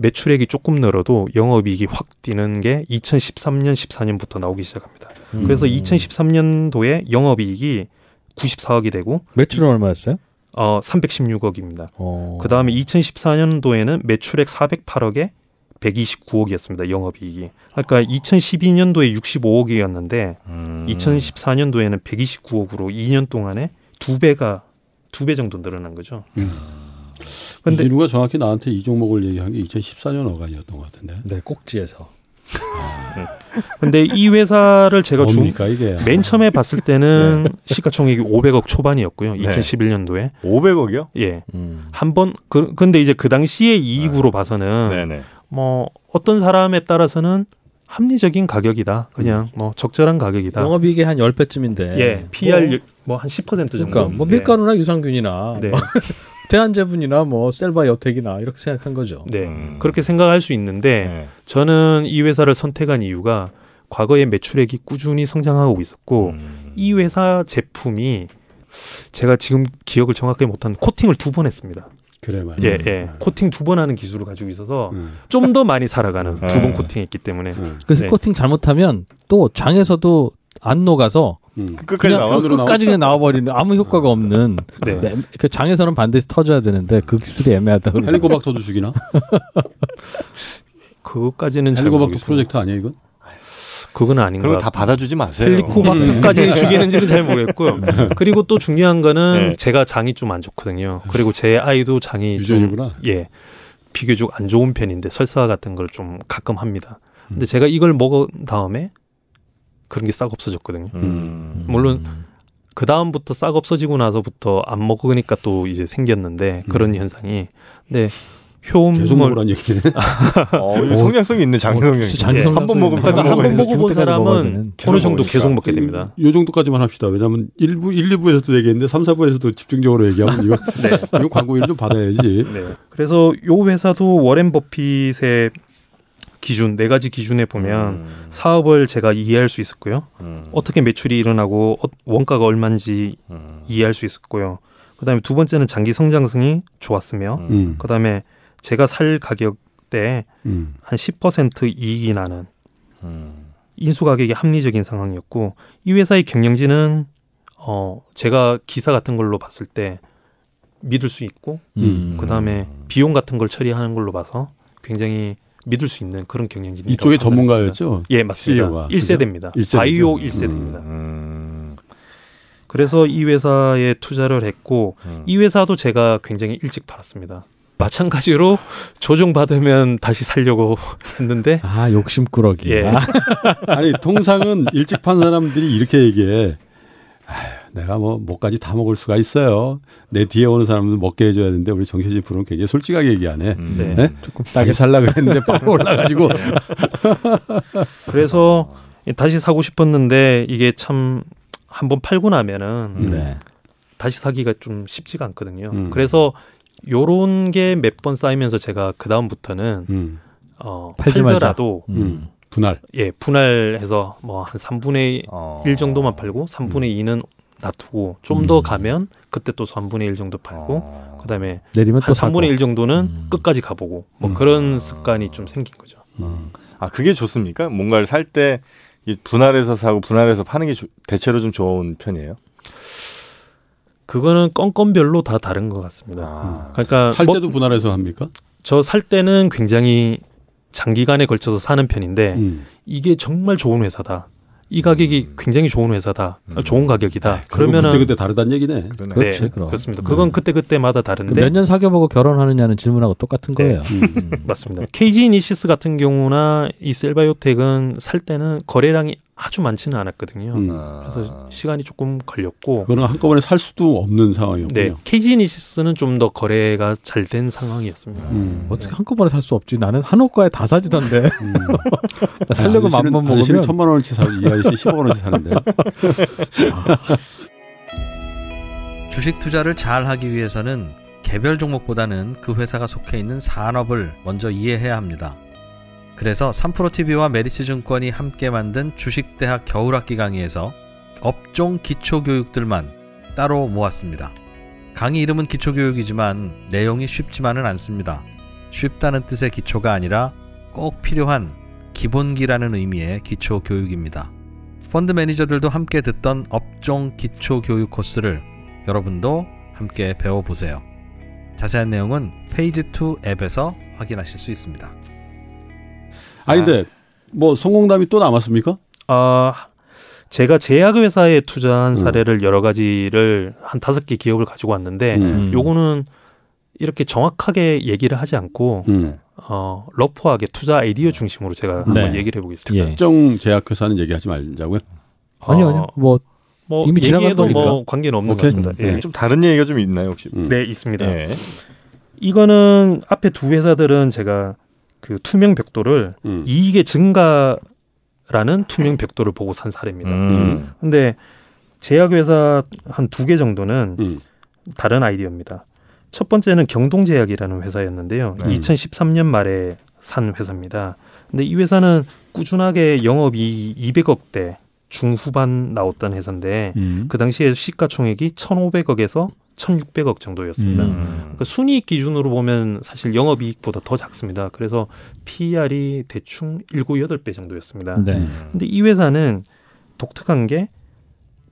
매출액이 조금 늘어도 영업이익이 확 뛰는 게 2013년 14년부터 나오기 시작합니다. 음. 그래서 2013년도에 영업이익이 94억이 되고 매출은 얼마였어요? 어 316억입니다. 어. 그 다음에 2014년도에는 매출액 408억에 129억이었습니다. 영업이익이. 아까 그러니까 2012년도에 65억이었는데 음. 2014년도에는 129억으로 2년 동안에 두 배가 두 배 정도 늘어난 거죠. 음. 근데 이진우가 정확히 나한테 이 종목을 얘기한 게 2014년 어간이었던 것 같은데. 네, 꼭지에서. 아. 네. 근데 이 회사를 제가 뭡니까, 이게? 맨 처음에 봤을 때는 네. 시가총액이 500억 초반이었고요. 네. 2011년도에. 500억이요? 예. 음. 한번 그, 근데 이제 그 당시에 이익으로 아. 봐서는 네네. 뭐 어떤 사람에 따라서는 합리적인 가격이다. 그냥 음. 뭐 적절한 가격이다. 영업이익의 한 열배쯤인데 예. PR 뭐, 뭐 한 10% 정도. 그러니까 뭐 밀가루나 예. 유산균이나 네. 대한제분이나 뭐 셀바 여택이나 이렇게 생각한 거죠. 네, 음. 그렇게 생각할 수 있는데 네. 저는 이 회사를 선택한 이유가 과거에 매출액이 꾸준히 성장하고 있었고 음. 이 회사 제품이 제가 지금 기억을 정확하게 못한 코팅을 두 번 했습니다. 그래 맞아요. 예, 음. 예. 음. 코팅 두 번 하는 기술을 가지고 있어서 음. 좀더 많이 살아가는 음. 두번 코팅했기 때문에. 그래서 네. 코팅 잘못하면 또 장에서도 안 녹아서 음. 그 끝까지 나와? 끝까지 그냥 나와버리는 아무 효과가 없는. 네. 그 장에서는 반드시 터져야 되는데 그 기술이 애매하다. 헬리코박터도 죽이나? 그것까지는 헬리코박터 프로젝트 아니야 이건? 그건 아닌가. 그럼 다 받아주지 마세요. 헬리코박터까지 네. 죽이는지는 잘 모르겠고요. 네. 그리고 또 중요한 거는 네. 제가 장이 좀 안 좋거든요. 그리고 제 아이도 장이 유전이구나. 좀 예. 비교적 안 좋은 편인데 설사 같은 걸 좀 가끔 합니다. 음. 근데 제가 이걸 먹은 다음에 그런 게 싹 없어졌거든요. 음. 음. 물론 그 다음부터 싹 없어지고 나서부터 안 먹으니까 또 이제 생겼는데 그런 음. 현상이. 근데 효음을 계속 먹으란 얘기네. 어, 뭐, 성향성이 있는 장성형. 어, 장성 한 번 먹으면 한 번 먹어본 사람은 어느 정도 계속 먹게 됩니다. 이, 이 정도까지만 합시다. 왜냐하면 1부, 1, 2부에서도 얘기했는데 3, 4부에서도 집중적으로 얘기하면 이거, 네. 이거 광고일 좀 받아야지. 네. 그래서 요 회사도 워렌 버핏의 기준 네 가지 기준에 보면 음. 사업을 제가 이해할 수 있었고요. 음. 어떻게 매출이 일어나고 어, 원가가 얼마인지 음. 이해할 수 있었고요. 그다음에 두 번째는 장기 성장성이 좋았으며 음. 음. 그다음에 제가 살 가격대에 음. 한10% 이익이 나는 음. 인수 가격이 합리적인 상황이었고 이 회사의 경영진은 어 제가 기사 같은 걸로 봤을 때 믿을 수 있고 그다음에 비용 같은 걸 처리하는 걸로 봐서 굉장히 믿을 수 있는 그런 경영진이 이쪽에 전문가였죠. 예, 맞습니다. 1세대입니다. 1세대죠? 바이오 1세대입니다. 음. 음. 그래서 이 회사에 투자를 했고 음. 이 회사도 제가 굉장히 일찍 팔았습니다. 마찬가지로 조정받으면 다시 살려고 했는데 아 욕심꾸러기 예. 아니 통상은 일찍 판 사람들이 이렇게 얘기해 아유, 내가 뭐뭐까지다 먹을 수가 있어요. 내 뒤에 오는 사람은 먹게 해줘야 되는데 우리 정세진 프로는 굉장히 솔직하게 얘기하네. 음. 네. 네. 조금 싸게 살라 그랬는데 바로 올라가지고. 그래서 다시 사고 싶었는데 이게 참 한 번 팔고 나면은 음. 네. 다시 사기가 좀 쉽지가 않거든요. 음. 그래서 요런 게 몇 번 쌓이면서 제가 그 다음부터는 음. 어, 팔지 더라도 음. 분할. 예, 분할해서 뭐한 3분의 어. 1 정도만 팔고 3분의 음. 2는 놔두고 좀더 음. 가면 그때 또 3분의 1 정도 팔고 아. 그다음에 내리면 한 3분의 1 정도는 음. 끝까지 가보고 뭐 음. 그런 아. 습관이 좀 생긴 거죠. 음. 음. 아 그게 좋습니까? 뭔가를 살 때 분할해서 사고 분할해서 파는 게 조, 대체로 좀 좋은 편이에요? 그거는 건건별로 다 다른 것 같습니다. 아. 음. 그러니까 살 뭐 때도 뭐, 분할해서 합니까? 저 살 때는 굉장히 장기간에 걸쳐서 사는 편인데 이게 정말 좋은 회사다. 이 가격이 음. 굉장히 좋은 회사다, 음. 좋은 가격이다. 네, 그러면 그때 그때 다르단 얘기네. 그러네. 네, 그렇지, 네, 그럼. 그렇습니다. 음. 그건 네. 그때 그때마다 다른데 그 몇년 사귀어보고 결혼하느냐는 질문하고 똑같은 네. 거예요. 음. 맞습니다. KG 이니시스 같은 경우나 이 셀바이오텍은 살 때는 거래량이 아주 많지는 않았거든요. 음. 그래서 아. 시간이 조금 걸렸고 그거는 한꺼번에 살 수도 없는 상황이었고요 네, KG 니시스는 좀 더 거래가 잘 된 상황이었습니다. 음. 음. 어떻게 한꺼번에 살 수 없지? 나는 한옥가에 다 사지던데. 음. 나 살려고 맘만 먹으면 천만 원어치 사고 이 아저씨 10억 원어치 사는데. 아. 주식 투자를 잘 하기 위해서는 개별 종목보다는 그 회사가 속해 있는 산업을 먼저 이해해야 합니다. 그래서 3프로TV와 메리츠증권이 함께 만든 주식대학 겨울학기 강의에서 업종 기초교육들만 따로 모았습니다. 강의 이름은 기초교육이지만 내용이 쉽지만은 않습니다. 쉽다는 뜻의 기초가 아니라 꼭 필요한 기본기라는 의미의 기초교육입니다. 펀드 매니저들도 함께 듣던 업종 기초교육 코스를 여러분도 함께 배워보세요. 자세한 내용은 페이지2 앱에서 확인하실 수 있습니다. 아니 근데 아. 뭐 성공담이 또 남았습니까? 아 제가 제약회사에 투자한 음. 사례를 음. 여러 가지를 한 다섯 개 기업을 가지고 왔는데 음. 음. 요거는 이렇게 정확하게 얘기를 하지 않고 음. 어, 러프하게 투자 아이디어 음. 중심으로 제가 네. 한번 얘기를 해보겠습니다. 예. 특정 제약회사는 얘기하지 말자고요. 어, 아니요, 아니요. 뭐, 뭐 이미 지나간 도뭐 관계는 없는 오케이. 것 같습니다. 예. 네. 좀 다른 얘기가 좀 있나요 혹시? 네 있습니다. 예. 이거는 앞에 두 회사들은 제가 그 투명 벽돌을 음. 이익의 증가라는 투명 벽돌을 보고 산 사례입니다. 음. 음. 근데 제약회사 한 두 개 정도는 음. 다른 아이디어입니다. 첫 번째는 경동제약이라는 회사였는데요. 음. 2013년 말에 산 회사입니다. 근데 이 회사는 꾸준하게 영업이 200억대 중후반 나왔던 회사인데 음. 그 당시에 시가총액이 1,500억에서 1,600억 정도였습니다. 음. 그러니까 순이익 기준으로 보면 사실 영업이익보다 더 작습니다. 그래서 PER이 대충 7, 8배 정도였습니다. 네. 근데 이 회사는 독특한 게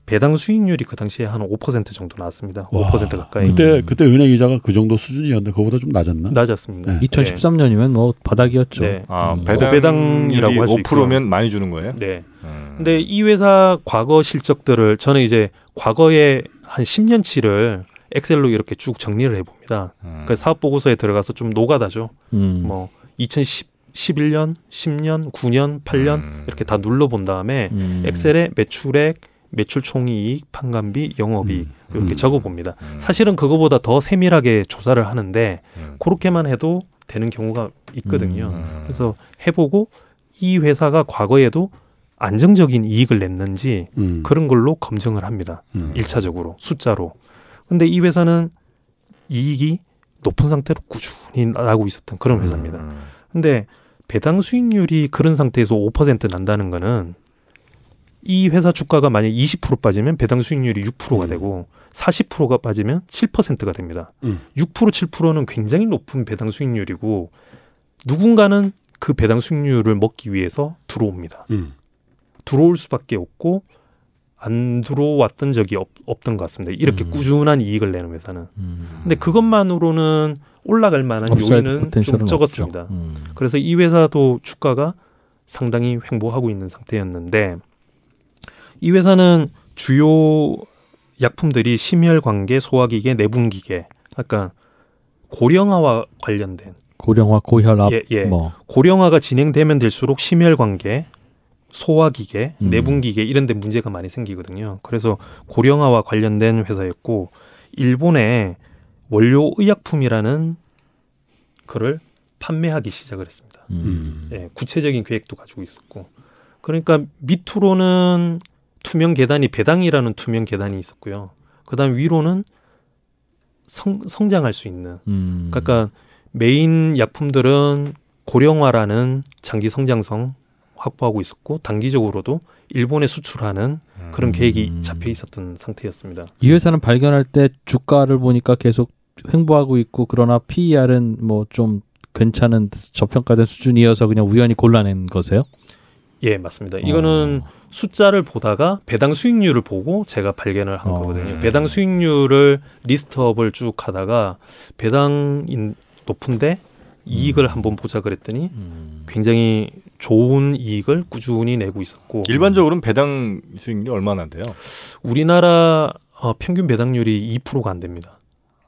배당 수익률이 그 당시에 한 5% 정도 나왔습니다. 와, 5% 가까이. 그때 음. 그때 은행 이자가 그 정도 수준이었는데 그보다 좀 낮았나? 낮았습니다. 네. 2013년이면 뭐 바닥이었죠. 네. 아, 음. 배당, 배당이라고 할수 5%면 많이 주는 거예요? 네. 음. 근데 이 회사 과거 실적들을 저는 이제 과거에 한 10년치를 엑셀로 이렇게 쭉 정리를 해봅니다. 음. 그 사업 보고서에 들어가서 좀 노가다죠. 음. 뭐2 0 1 1년 10년, 9년, 8년 음. 이렇게 다 눌러본 다음에 음. 엑셀에 매출액, 매출 총이익, 판관비, 영업이익 음. 이렇게 음. 적어봅니다. 사실은 그거보다 더 세밀하게 조사를 하는데 그렇게만 해도 되는 경우가 있거든요. 그래서 해보고 이 회사가 과거에도 안정적인 이익을 냈는지 그런 걸로 검증을 합니다. 일차적으로 숫자로. 근데 이 회사는 이익이 높은 상태로 꾸준히 나고 있었던 그런 회사입니다. 음. 근데 배당 수익률이 그런 상태에서 5% 난다는 거는 이 회사 주가가 만약 20% 빠지면 배당 수익률이 6%가 음. 되고 40%가 빠지면 7%가 됩니다. 음. 6% 7%는 굉장히 높은 배당 수익률이고 누군가는 그 배당 수익률을 먹기 위해서 들어옵니다. 음. 들어올 수밖에 없고 안 들어왔던 적이 없, 없던 것 같습니다. 이렇게 음. 꾸준한 이익을 내는 회사는. 음. 근데 그것만으로는 올라갈 만한 요인은 좀 적었습니다. 음. 그래서 이 회사도 주가가 상당히 횡보하고 있는 상태였는데 이 회사는 주요 약품들이 심혈관계, 소화기계, 내분기계, 아까 고령화와 관련된 고령화, 고혈압, 예, 예. 뭐. 고령화가 진행되면 될수록 심혈관계, 소화기계, 음. 내분기계 이런 데 문제가 많이 생기거든요. 그래서 고령화와 관련된 회사였고 일본에 원료 의약품이라는 거를 판매하기 시작을 했습니다. 음. 음. 예, 구체적인 계획도 가지고 있었고 그러니까 밑으로는 투명 계단이 배당이라는 투명 계단이 있었고요. 그다음 위로는 성, 성장할 수 있는 음. 그러니까 메인 약품들은 고령화라는 장기 성장성 확보하고 있었고 단기적으로도 일본에 수출하는 그런 음. 계획이 잡혀 있었던 상태였습니다. 이 회사는 발견할 때 주가를 보니까 계속 횡보하고 있고 그러나 PER은 뭐 좀 괜찮은 저평가된 수준이어서 그냥 우연히 골라낸 거세요? 예, 맞습니다. 이거는 어. 숫자를 보다가 배당 수익률을 보고 제가 발견을 한 어. 거거든요. 배당 수익률을 리스트업을 쭉 하다가 배당인 높은데 이익을 음. 한번 보자 그랬더니 음. 굉장히 좋은 이익을 꾸준히 내고 있었고 일반적으로는 배당 수익률이 얼마나 돼요? 우리나라 어, 평균 배당률이 2%가 안 됩니다.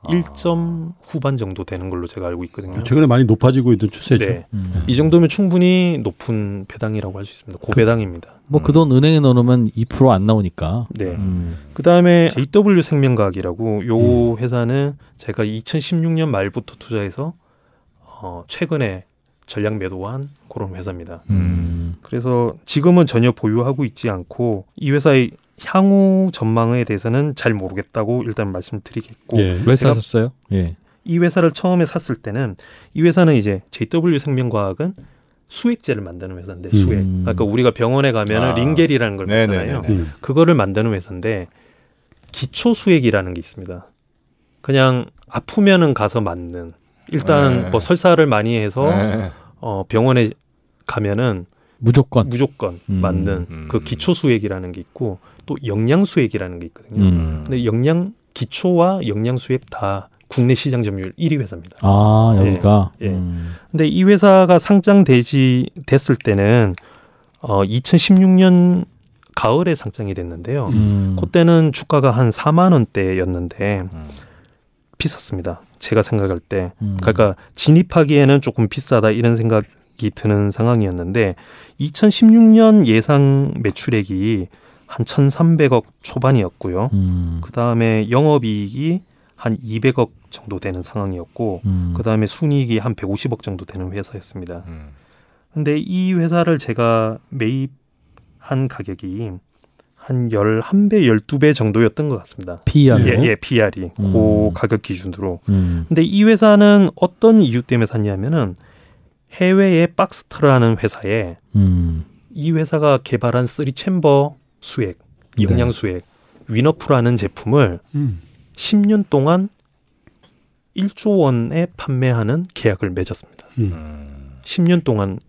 아. 1점 후반 정도 되는 걸로 제가 알고 있거든요. 아, 최근에 많이 높아지고 있는 추세죠. 네. 음. 이 정도면 충분히 높은 배당이라고 할 수 있습니다. 그 고배당입니다. 뭐 그, 뭐그 돈 은행에 넣으면 어놓 2%안 나오니까. 네. 음. 그다음에 JW 생명과학이라고 요 음. 회사는 제가 2016년 말부터 투자해서 어, 최근에 전략 매도한 그런 회사입니다. 음. 그래서 지금은 전혀 보유하고 있지 않고 이 회사의 향후 전망에 대해서는 잘 모르겠다고 일단 말씀드리겠고 예. 왜사어요 예. 이 회사를 처음에 샀을 때는 이 회사는 이제 JW 생명과학은 수액제를 만드는 회사인데 음. 수액. 음. 니까 그러니까 우리가 병원에 가면은 아. 링겔이라는 걸 먹잖아요. 음. 그거를 만드는 회사인데 기초 수액이라는 게 있습니다. 그냥 아프면은 가서 맞는 일단 네. 뭐 설사를 많이 해서 네. 어, 병원에 가면은 무조건 무조건 음. 맞는 음. 그 기초 수액이라는 게 있고 또 영양 수액이라는 게 있거든요. 음. 근데 영양 기초와 영양 수액 다 국내 시장 점유율 1위 회사입니다. 아 여기가. 예. 예. 음. 근데 이 회사가 상장 되지 됐을 때는 어 2016년 가을에 상장이 됐는데요. 음. 그때는 주가가 한 4만 원대였는데 음. 비쌌습니다. 제가 생각할 때 음. 그러니까 진입하기에는 조금 비싸다 이런 생각이 드는 상황이었는데 2016년 예상 매출액이 한 1,300억 초반이었고요. 음. 그다음에 영업이익이 한 200억 정도 되는 상황이었고 음. 그다음에 순이익이 한 150억 정도 되는 회사였습니다. 음. 근데 이 회사를 제가 매입한 가격이 한 열 한 배 열두 배 정도였던 것 같습니다. PR. 예, 예, PR이. 음. 고 가격 기준으로. 음. 근데 이 회사는 어떤 이유 때문에 샀냐면은 해외의 박스터라는 회사에 음. 이 회사가 개발한 쓰리 챔버 수액, 네. 영양 수액, 위너프라는 제품을 음. 10년 동안 1조 원에 판매하는 계약을 맺었습니다. 음. 10년 동안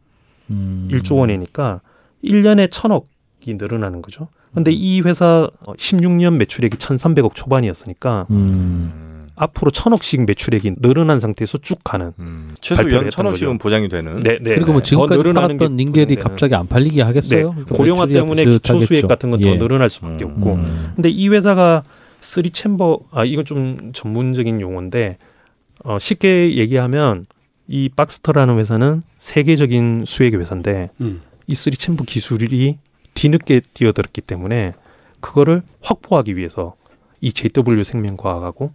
음. 1조 원이니까 1년에 천억 이 늘어나는 거죠. 근데 음. 이 회사 16년 어, 매출액이 1,300억 초반이었으니까 음. 앞으로 1,000억씩 매출액이 늘어난 상태에서 쭉 가는 음. 최소 연 1,000억씩은 보장이 되는. 네, 네. 그리고 뭐 지금까지 늘어났던 링겔이 네. 갑자기 안 팔리게 하겠어요? 네. 그러니까 고령화 때문에 기초 수익 같은 건더 예. 늘어날 수밖에 없고. 음. 근데 이 회사가 쓰리 챔버 아 이건 좀 전문적인 용어인데 어, 쉽게 얘기하면 이 박스터라는 회사는 세계적인 수혜의 회사인데 음. 이 쓰리 챔버 기술이 뒤늦게 뛰어들었기 때문에 그거를 확보하기 위해서 이 JW 생명과학하고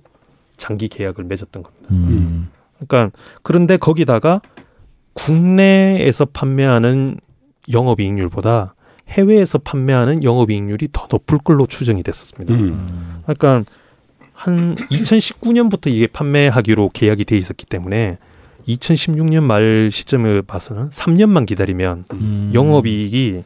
장기 계약을 맺었던 겁니다. 음. 음. 그러니까 그런데 거기다가 국내에서 판매하는 영업이익률보다 해외에서 판매하는 영업이익률이 더 높을 걸로 추정이 됐었습니다. 음. 그러니까 한 2019년부터 이게 판매하기로 계약이 돼 있었기 때문에 2016년 말시점을 봐서는 3년만 기다리면 음. 영업이익이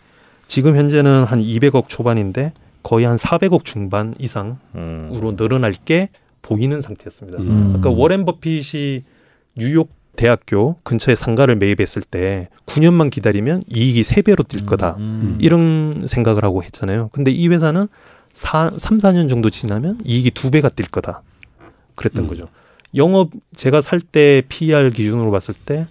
지금 현재는 한 200억 초반인데 거의 한 400억 중반 이상으로 음. 늘어날 게 보이는 상태였습니다. 음. 아까 워렌 버핏이 뉴욕 대학교 근처에 상가를 매입했을 때 9년만 기다리면 이익이 3배로 뛸 거다. 음, 음. 음. 이런 생각을 하고 했잖아요. 근데 이 회사는 4, 3, 4년 정도 지나면 이익이 2배가 뛸 거다. 그랬던 음. 거죠. 영업 제가 살 때 PER 기준으로 봤을 때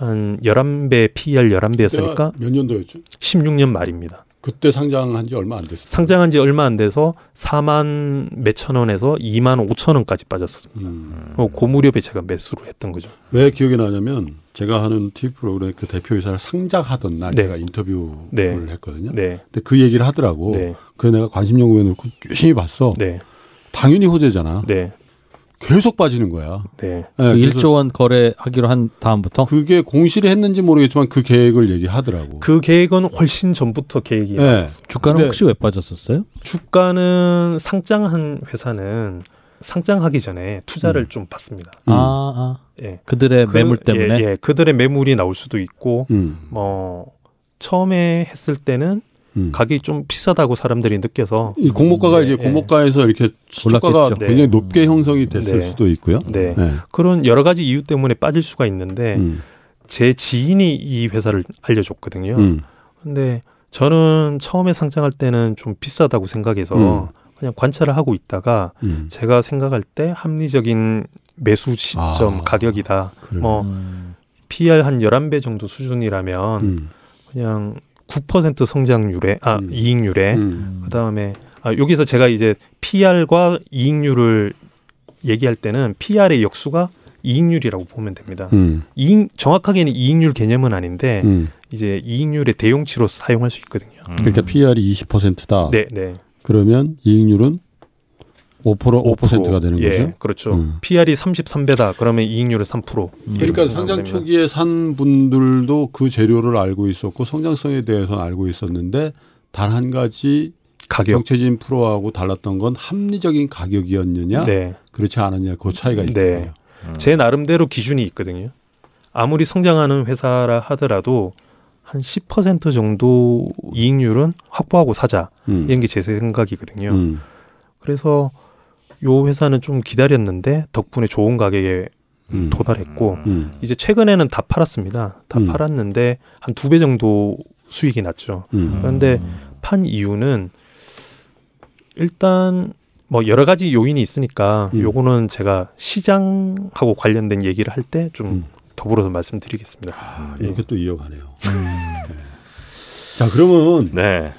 한1 1배 PER 1 1 배였으니까몇 년도였죠? 16년 말입니다. 그때 상장한 지 얼마 안 됐어요. 상장한 지 얼마 안 돼서 4만 몇 천 원에서 2만 5천 원까지 빠졌었습니다. 음. 고무렵에 어, 그 제가 매수를 했던 거죠. 왜 기억이 나냐면 제가 하는 TV 프로그램 그 대표이사를 상장하던 날 네. 제가 인터뷰를 네. 했거든요. 네. 근데 그 얘기를 하더라고. 네. 그래서 내가 관심연구에 놓고 그 유심히 봤어. 네. 당연히 호재잖아. 네. 계속 빠지는 거야. 네. 네그 1조 원 거래하기로 한 다음부터? 그게 공시를 했는지 모르겠지만 그 계획을 얘기하더라고. 그 계획은 훨씬 전부터 계획이 네. 맞았습니다. 주가는 혹시 왜 빠졌었어요? 주가는 상장한 회사는 상장하기 전에 투자를 음. 좀 받습니다. 음. 아, 아. 예. 그들의 그, 매물 예, 때문에? 예, 예, 그들의 매물이 나올 수도 있고, 음. 뭐, 처음에 했을 때는 음. 가격이 좀 비싸다고 사람들이 느껴서 이 공모가가 음. 네. 이제 공모가에서 이렇게 수가가 네. 굉장히 높게 형성이 음. 됐을 네. 수도 있고요. 네. 네. 그런 여러 가지 이유 때문에 빠질 수가 있는데 음. 제 지인이 이 회사를 알려줬거든요. 음. 근데 저는 처음에 상장할 때는 좀 비싸다고 생각해서 음. 그냥 관찰을 하고 있다가 제가 생각할 때 합리적인 매수 시점 아, 가격이다. 그래. 뭐 PR 한 열한 배 정도 수준이라면 그냥 9% 성장률에 아 음. 이익률에 음. 그다음에 아, 여기서 제가 이제 PR과 이익률을 얘기할 때는 PR의 역수가 이익률이라고 보면 됩니다. 음. 이익 정확하게는 이익률 개념은 아닌데 음. 이제 이익률의 대용치로 사용할 수 있거든요. 음. 그러니까 PR이 20%다. 네, 네. 그러면 이익률은 5% 5%가 5%, 되는 예, 거죠. 예, 그렇죠. 음. PR이 33배다. 그러면 이익률은 3%. 음. 그러니까 상장 초기에 산 분들도 그 재료를 알고 있었고 성장성에 대해서는 알고 있었는데 단 한 가지 가격 정체진 프로하고 달랐던 건 합리적인 가격이었느냐, 네. 그렇지 않았냐 그 차이가 네. 있거든요. 네. 음. 제 나름대로 기준이 있거든요. 아무리 성장하는 회사라 하더라도 한 10% 정도 이익률은 확보하고 사자 음. 이런 게 제 생각이거든요. 음. 그래서 요 회사는 좀 기다렸는데 덕분에 좋은 가격에 음. 도달했고 음. 음. 이제 최근에는 다 팔았습니다. 다 음. 팔았는데 한 두 배 정도 수익이 났죠. 음. 음. 그런데 판 이유는 일단 뭐 여러 가지 요인이 있으니까 요거는 제가 시장하고 관련된 얘기를 할 때 좀 더불어서 말씀드리겠습니다. 아, 이렇게 또 이어가네요. 네. 자 그러면 네.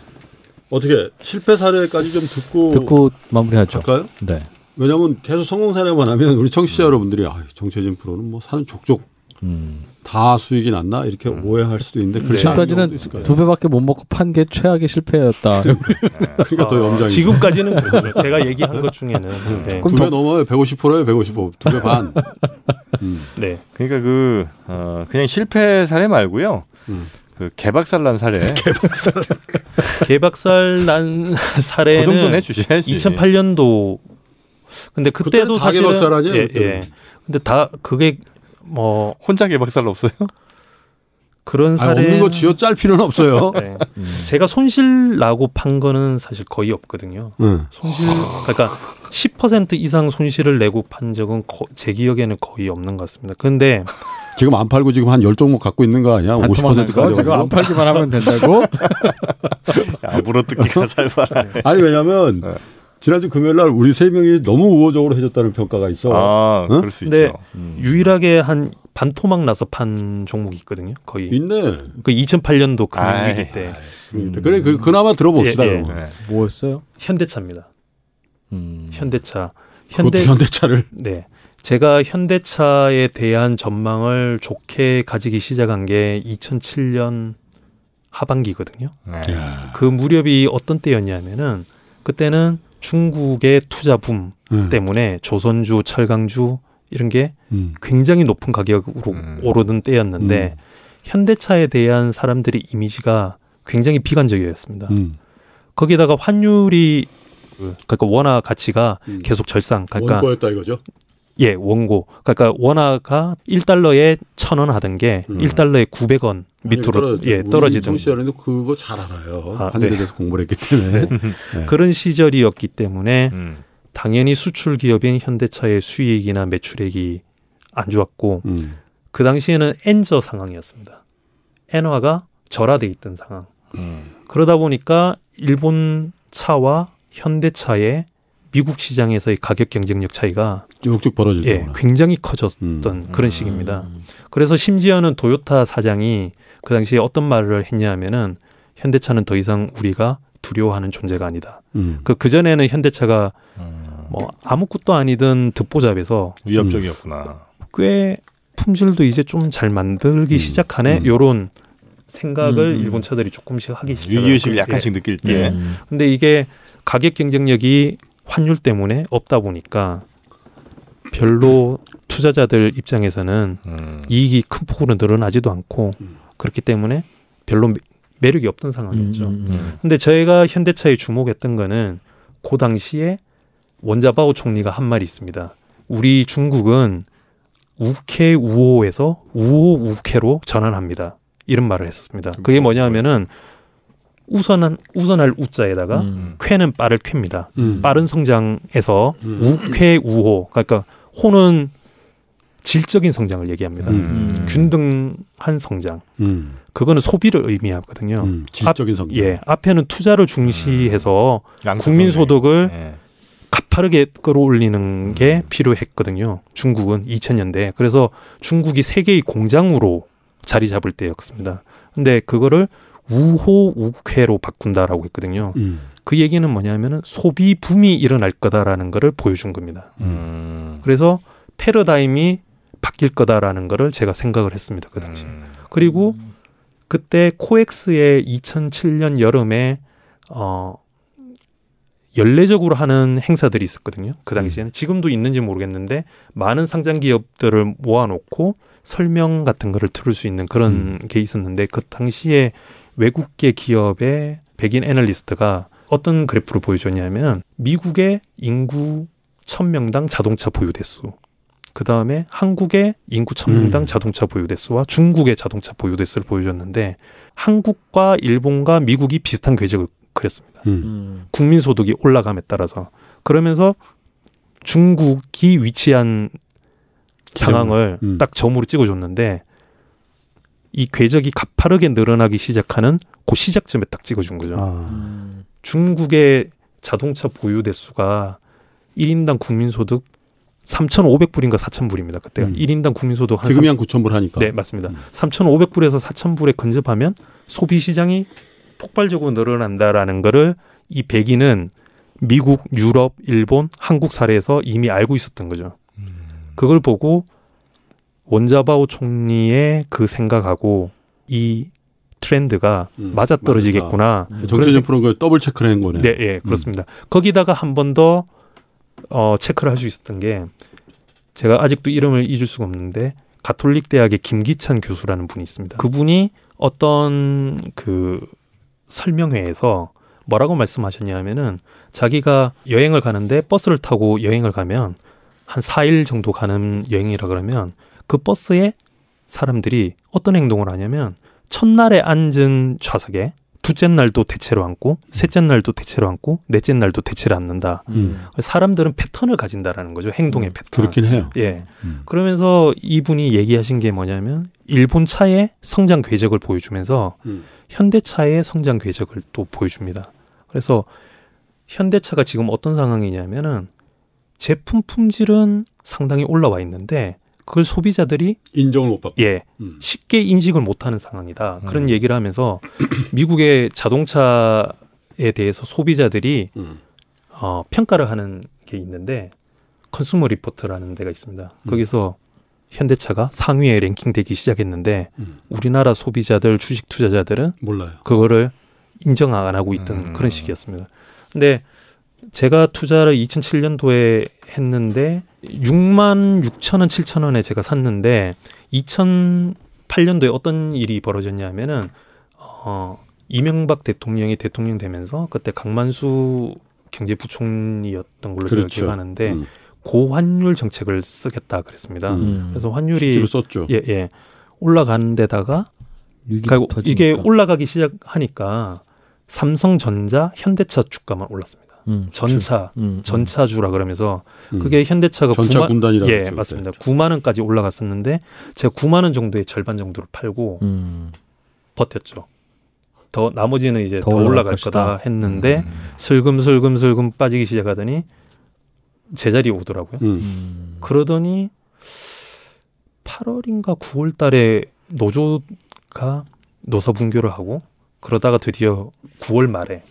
어떻게 실패 사례까지 좀 듣고 듣고 마무리하죠. 할까요? 네. 왜냐하면 계속 성공 사례만 하면 우리 청취자 음. 여러분들이 아, 정체진 프로는 뭐 사는 족족 음. 다 수익이 났나 이렇게 음. 오해할 수도 있는데 그 지금까지는 두 배밖에 못 먹고 판 게 최악의 실패였다. 그러니까 어, 네. 그러니까 염장. 지금까지는 제가 얘기한 것 중에는 음. 네. 두배 넘어요. 150%에 155, 두배 반. 네. 음. 네. 그러니까 그 어, 그냥 실패 사례 말고요. 음. 그 개박살 난 사례. 개박살. 개박살 난 그 사례는 그 정도는 해주셔야지. 2008년도. 근데 그때도 사실 개박살하죠. 예, 예. 근데 다 그게 뭐 혼자 개박살 없어요? 그런 사례 없는 거 쥐어 짤 필요는 없어요. 네. 음. 제가 손실 나고 판 거는 사실 거의 없거든요. 음. 손실 그러니까 10% 이상 손실을 내고 판 적은 거, 제 기억에는 거의 없는 것 같습니다. 근데 지금 안 팔고 지금 한1 0종목 갖고 있는 거 아니야? 50%까지. 지금 안 팔기만 하면 된다고? 야, 물어뜯기가 살벌하 아니, 왜냐면 네. 지난주 금요일 날 우리 세 명이 너무 우호적으로 해줬다는 평가가 있어. 아, 응? 그럴 수 있죠. 음. 유일하게 한 반토막 나서 판 종목이 있거든요. 거의 있네. 그 2008년도 금융위기 때. 음. 그러니까 그래 그 그나마 들어봅시다. 예, 예. 네. 뭐였어요? 현대차입니다. 음. 현대차. 현대 현대차를. 네. 제가 현대차에 대한 전망을 좋게 가지기 시작한 게 2007년 하반기거든요. 네. 그 무렵이 어떤 때였냐면은 그때는 중국의 투자 붐 음. 때문에 조선주, 철강주 이런 게 음. 굉장히 높은 가격으로 음. 오르던 때였는데 음. 현대차에 대한 사람들의 이미지가 굉장히 비관적이었습니다. 음. 거기다가 환율이 그, 그러니까 원화 가치가 음. 계속 절상. 그러니까 원가였다 이거죠. 예, 원고. 그러니까 원화가 1달러에 1,000원 하던 게 음. 1달러에 900원 밑으로 아니, 예, 떨어지던. 정치자도 그거 잘 알아요. 아, 한국에서 네. 공부를 했기 때문에. 네. 그런 시절이었기 때문에 음. 당연히 수출 기업인 현대차의 수익이나 매출액이 안 좋았고 음. 그 당시에는 엔저 상황이었습니다. 엔화가 절하돼 있던 상황. 음. 그러다 보니까 일본 차와 현대차의 미국 시장에서의 가격 경쟁력 차이가 쭉쭉 벌어지 예, 굉장히 커졌던 음. 그런 식입니다. 음. 그래서 심지어는 도요타 사장이 그 당시에 어떤 말을 했냐 하면은 현대차는 더 이상 우리가 두려워하는 존재가 아니다. 음. 그 그전에는 현대차가 음. 뭐 아무것도 아니든 듣보잡에서 위협적이었구나. 음. 꽤 품질도 이제 좀 잘 만들기 시작하네. 요런 생각을 일본 차들이 조금씩 하기 시작. 위기의식을 약간씩 예. 느낄 때. 예. 근데 이게 가격 경쟁력이 환율 때문에 없다 보니까 별로 투자자들 입장에서는 음. 이익이 큰 폭으로 늘어나지도 않고 음. 그렇기 때문에 별로 매력이 없던 상황이었죠. 음, 음, 음, 근데 저희가 현대차에 주목했던 거는 그 당시에 원자바오 총리가 한 말이 있습니다. 우리 중국은 우케 우호에서 우호 우케로 전환합니다. 이런 말을 했었습니다. 그게 음. 뭐냐면은 하하 우선은 우선할 우자에다가 음. 쾌는 빠를 쾌입니다. 음. 빠른 성장에서 음. 우쾌 우호 그러니까 호는 질적인 성장을 얘기합니다. 음. 음. 균등한 성장. 그거는 소비를 의미하거든요. 질적인 성장. 앞, 예, 앞에는 투자를 중시해서 국민 소득을 네. 가파르게 끌어올리는 게 필요했거든요. 중국은 2000년대. 그래서 중국이 세계의 공장으로 자리 잡을 때였습니다. 근데 그거를 우호우쾌로 바꾼다라고 했거든요. 음. 그 얘기는 뭐냐면은 소비 붐이 일어날 거다라는 거를 보여준 겁니다. 음. 음. 그래서 패러다임이 바뀔 거다라는 거를 제가 생각을 했습니다. 그 당시. 음. 그리고 그때 코엑스의 2007년 여름에 어 연례적으로 하는 행사들이 있었거든요. 그 당시에는 음. 지금도 있는지 모르겠는데 많은 상장 기업들을 모아놓고 설명 같은 거를 들을 수 있는 그런 음. 게 있었는데 그 당시에 외국계 기업의 백인 애널리스트가 어떤 그래프를 보여줬냐면 미국의 인구 천명당 자동차 보유 대수 그 다음에 한국의 인구 천명당 음. 자동차 보유 대수와 중국의 자동차 보유 대수를 보여줬는데 한국과 일본과 미국이 비슷한 궤적을 그렸습니다. 음. 음. 국민 소득이 올라감에 따라서 그러면서 중국이 위치한 상황을 음. 딱 점으로 찍어줬는데 이 궤적이 가파르게 늘어나기 시작하는 그 시작점에 딱 찍어준 거죠. 아. 중국의 자동차 보유 대수가 1인당 국민소득 3,500불인가 4,000불입니다. 그때가 음. 1인당 국민소득 한 지금이 3... 한 9,000불 하니까. 네, 맞습니다. 음. 3,500불에서 4,000불에 근접하면 소비 시장이 폭발적으로 늘어난다라는 거를 이 백인은 미국, 유럽, 일본, 한국 사례에서 이미 알고 있었던 거죠. 음. 그걸 보고 원자바오 총리의 그 생각하고 이 트렌드가 음, 맞아떨어지겠구나. 예, 정치적 프로 더블 체크를 한 거네. 네, 예, 음. 그렇습니다. 음. 거기다가 한 번 더 어, 체크를 할 수 있었던 게 제가 아직도 이름을 잊을 수가 없는데 가톨릭 대학의 김기찬 교수라는 분이 있습니다. 그분이 어떤 그 설명회에서 뭐라고 말씀하셨냐면은 하 자기가 여행을 가는데 버스를 타고 여행을 가면 한 4일 정도 가는 여행이라 그러면 그 버스에 사람들이 어떤 행동을 하냐면 첫날에 앉은 좌석에 둘째 날도 대체로 앉고 셋째 날도 대체로 앉고 넷째 날도 대체로 앉는다. 음. 음. 사람들은 패턴을 가진다라는 거죠. 행동의 음, 패턴. 그렇긴 해요. 예. 음. 그러면서 이분이 얘기하신 게 뭐냐면 일본 차의 성장 궤적을 보여주면서 음. 현대차의 성장 궤적을 또 보여줍니다. 그래서 현대차가 지금 어떤 상황이냐면은 제품 품질은 상당히 올라와 있는데 그걸 소비자들이 인정을 못 받고 예 음. 쉽게 인식을 못하는 상황이다 음. 그런 얘기를 하면서 미국의 자동차에 대해서 소비자들이 음. 어, 평가를 하는 게 있는데 컨슈머 리포트라는 데가 있습니다 음. 거기서 현대차가 상위에 랭킹되기 시작했는데 음. 우리나라 소비자들 주식 투자자들은 몰라요 그거를 인정 안 하고 있던 음. 그런 식이었습니다 근데 제가 투자를 2007년도에 했는데 6만 6천 원, 7천 원에 제가 샀는데 2008년도에 어떤 일이 벌어졌냐면은 어 이명박 대통령이 대통령 되면서 그때 강만수 경제부총리였던 걸로 그렇죠. 기억하는데 음. 고환율 정책을 쓰겠다 그랬습니다. 음. 그래서 환율이 썼죠. 예, 예. 올라가는 데다가 그리고 이게 올라가기 시작하니까 삼성전자, 현대차 주가만 올랐습니다. 음, 전차, 음, 음, 전차주라 그러면서 음. 그게 현대차가 전차 9 군단이라고 예, 그랬죠, 맞습니다. 그 9만 원까지 올라갔었는데 제가 9만 원 정도의 절반 정도를 팔고 음. 버텼죠. 더 나머지는 이제 더, 더 올라갈 것이다. 거다 했는데 슬금슬금 슬금 빠지기 시작하더니 제자리 오더라고요. 그러더니 8월인가 9월 달에 노조가 노사 분교를 하고 그러다가 드디어 9월 말에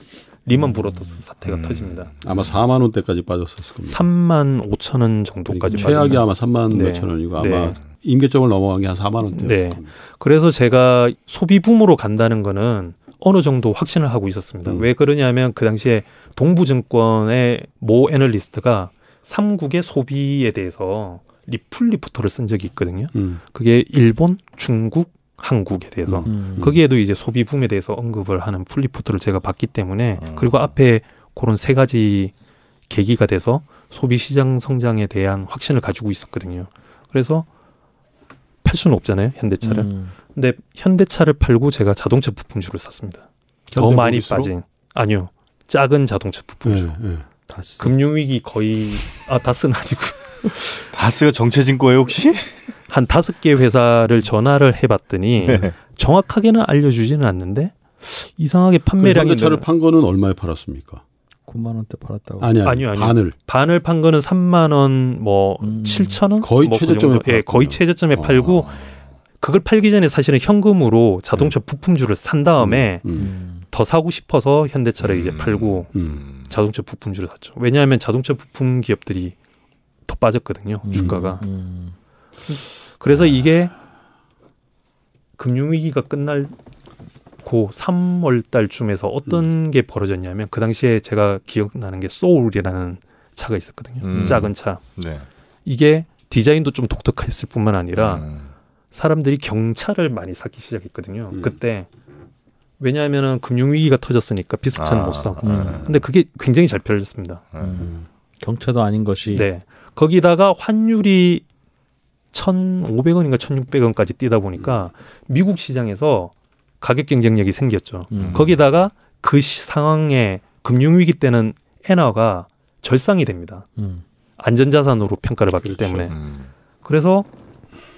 리먼 브로더스 음. 사태가 음. 터집니다. 아마 4만 원대까지 빠졌었을 겁니다. 3만 5천 원 정도까지 최악이 아마 3만 네. 몇천 원이고 네. 아마 네. 임계점을 넘어간 게 한 4만 원대였을 네. 겁니다. 그래서 제가 소비 붐으로 간다는 거는 어느 정도 확신을 하고 있었습니다. 음. 왜 그러냐면 그 당시에 동부증권의 모 애널리스트가 삼국의 소비에 대해서 리플리포터를 쓴 적이 있거든요. 음. 그게 일본, 중국, 한국에 대해서 음. 음, 음. 거기에도 이제 소비 붐에 대해서 언급을 하는 플리포트를 제가 봤기 때문에 음. 그리고 앞에 그런 세 가지 계기가 돼서 소비 시장 성장에 대한 확신을 가지고 있었거든요. 그래서 팔 수는 없잖아요 현대차를. 음. 근데 현대차를 팔고 제가 자동차 부품주를 샀습니다. 더 많이 모르겠로 빠진 아니요 작은 자동차 부품주. 네, 네. 금융위기 거의 아 다스는 아니고 다스가 정체진 거예요 혹시? 한 다섯 개 회사를 전화를 해봤더니 네. 정확하게는 알려주지는 않는데 이상하게 판매량이 현대차를 판 거는 얼마에 팔았습니까? 9만 원대 팔았다고. 아니, 아니 아니요. 반을. 반을 판 거는 3만 원, 뭐 음. 7천 원? 거의 뭐 그 최저점에 그 예, 거의 최저점에 아. 팔고 그걸 팔기 전에 사실은 현금으로 자동차 네. 부품주를 산 다음에 음. 음. 음. 더 사고 싶어서 현대차를 이제 음, 팔고 음. 자동차 부품주를 샀죠. 왜냐하면 자동차 부품 기업들이 더 빠졌거든요. 주가가. 그래서 이게 금융위기가 끝날 고 3월 달쯤에서 어떤 음. 게 벌어졌냐면 그 당시에 제가 기억나는 게 소울이라는 차가 있었거든요. 음. 작은 차. 네. 이게 디자인도 좀 독특했을 뿐만 아니라 음. 사람들이 경차를 많이 사기 시작했거든요. 음. 그때 왜냐하면은 금융위기가 터졌으니까 비슷한 차는 아, 못 사고. 음. 음. 근데 그게 굉장히 잘 팔렸습니다. 경차도 아닌 것이. 네. 거기다가 환율이 천오백 원인가 천육백 원까지 뛰다 보니까 음. 미국 시장에서 가격 경쟁력이 생겼죠. 음. 거기다가 그 상황에 금융위기 때는 엔화가 절상이 됩니다. 음. 안전자산으로 평가를 받기 그렇죠. 때문에. 음. 그래서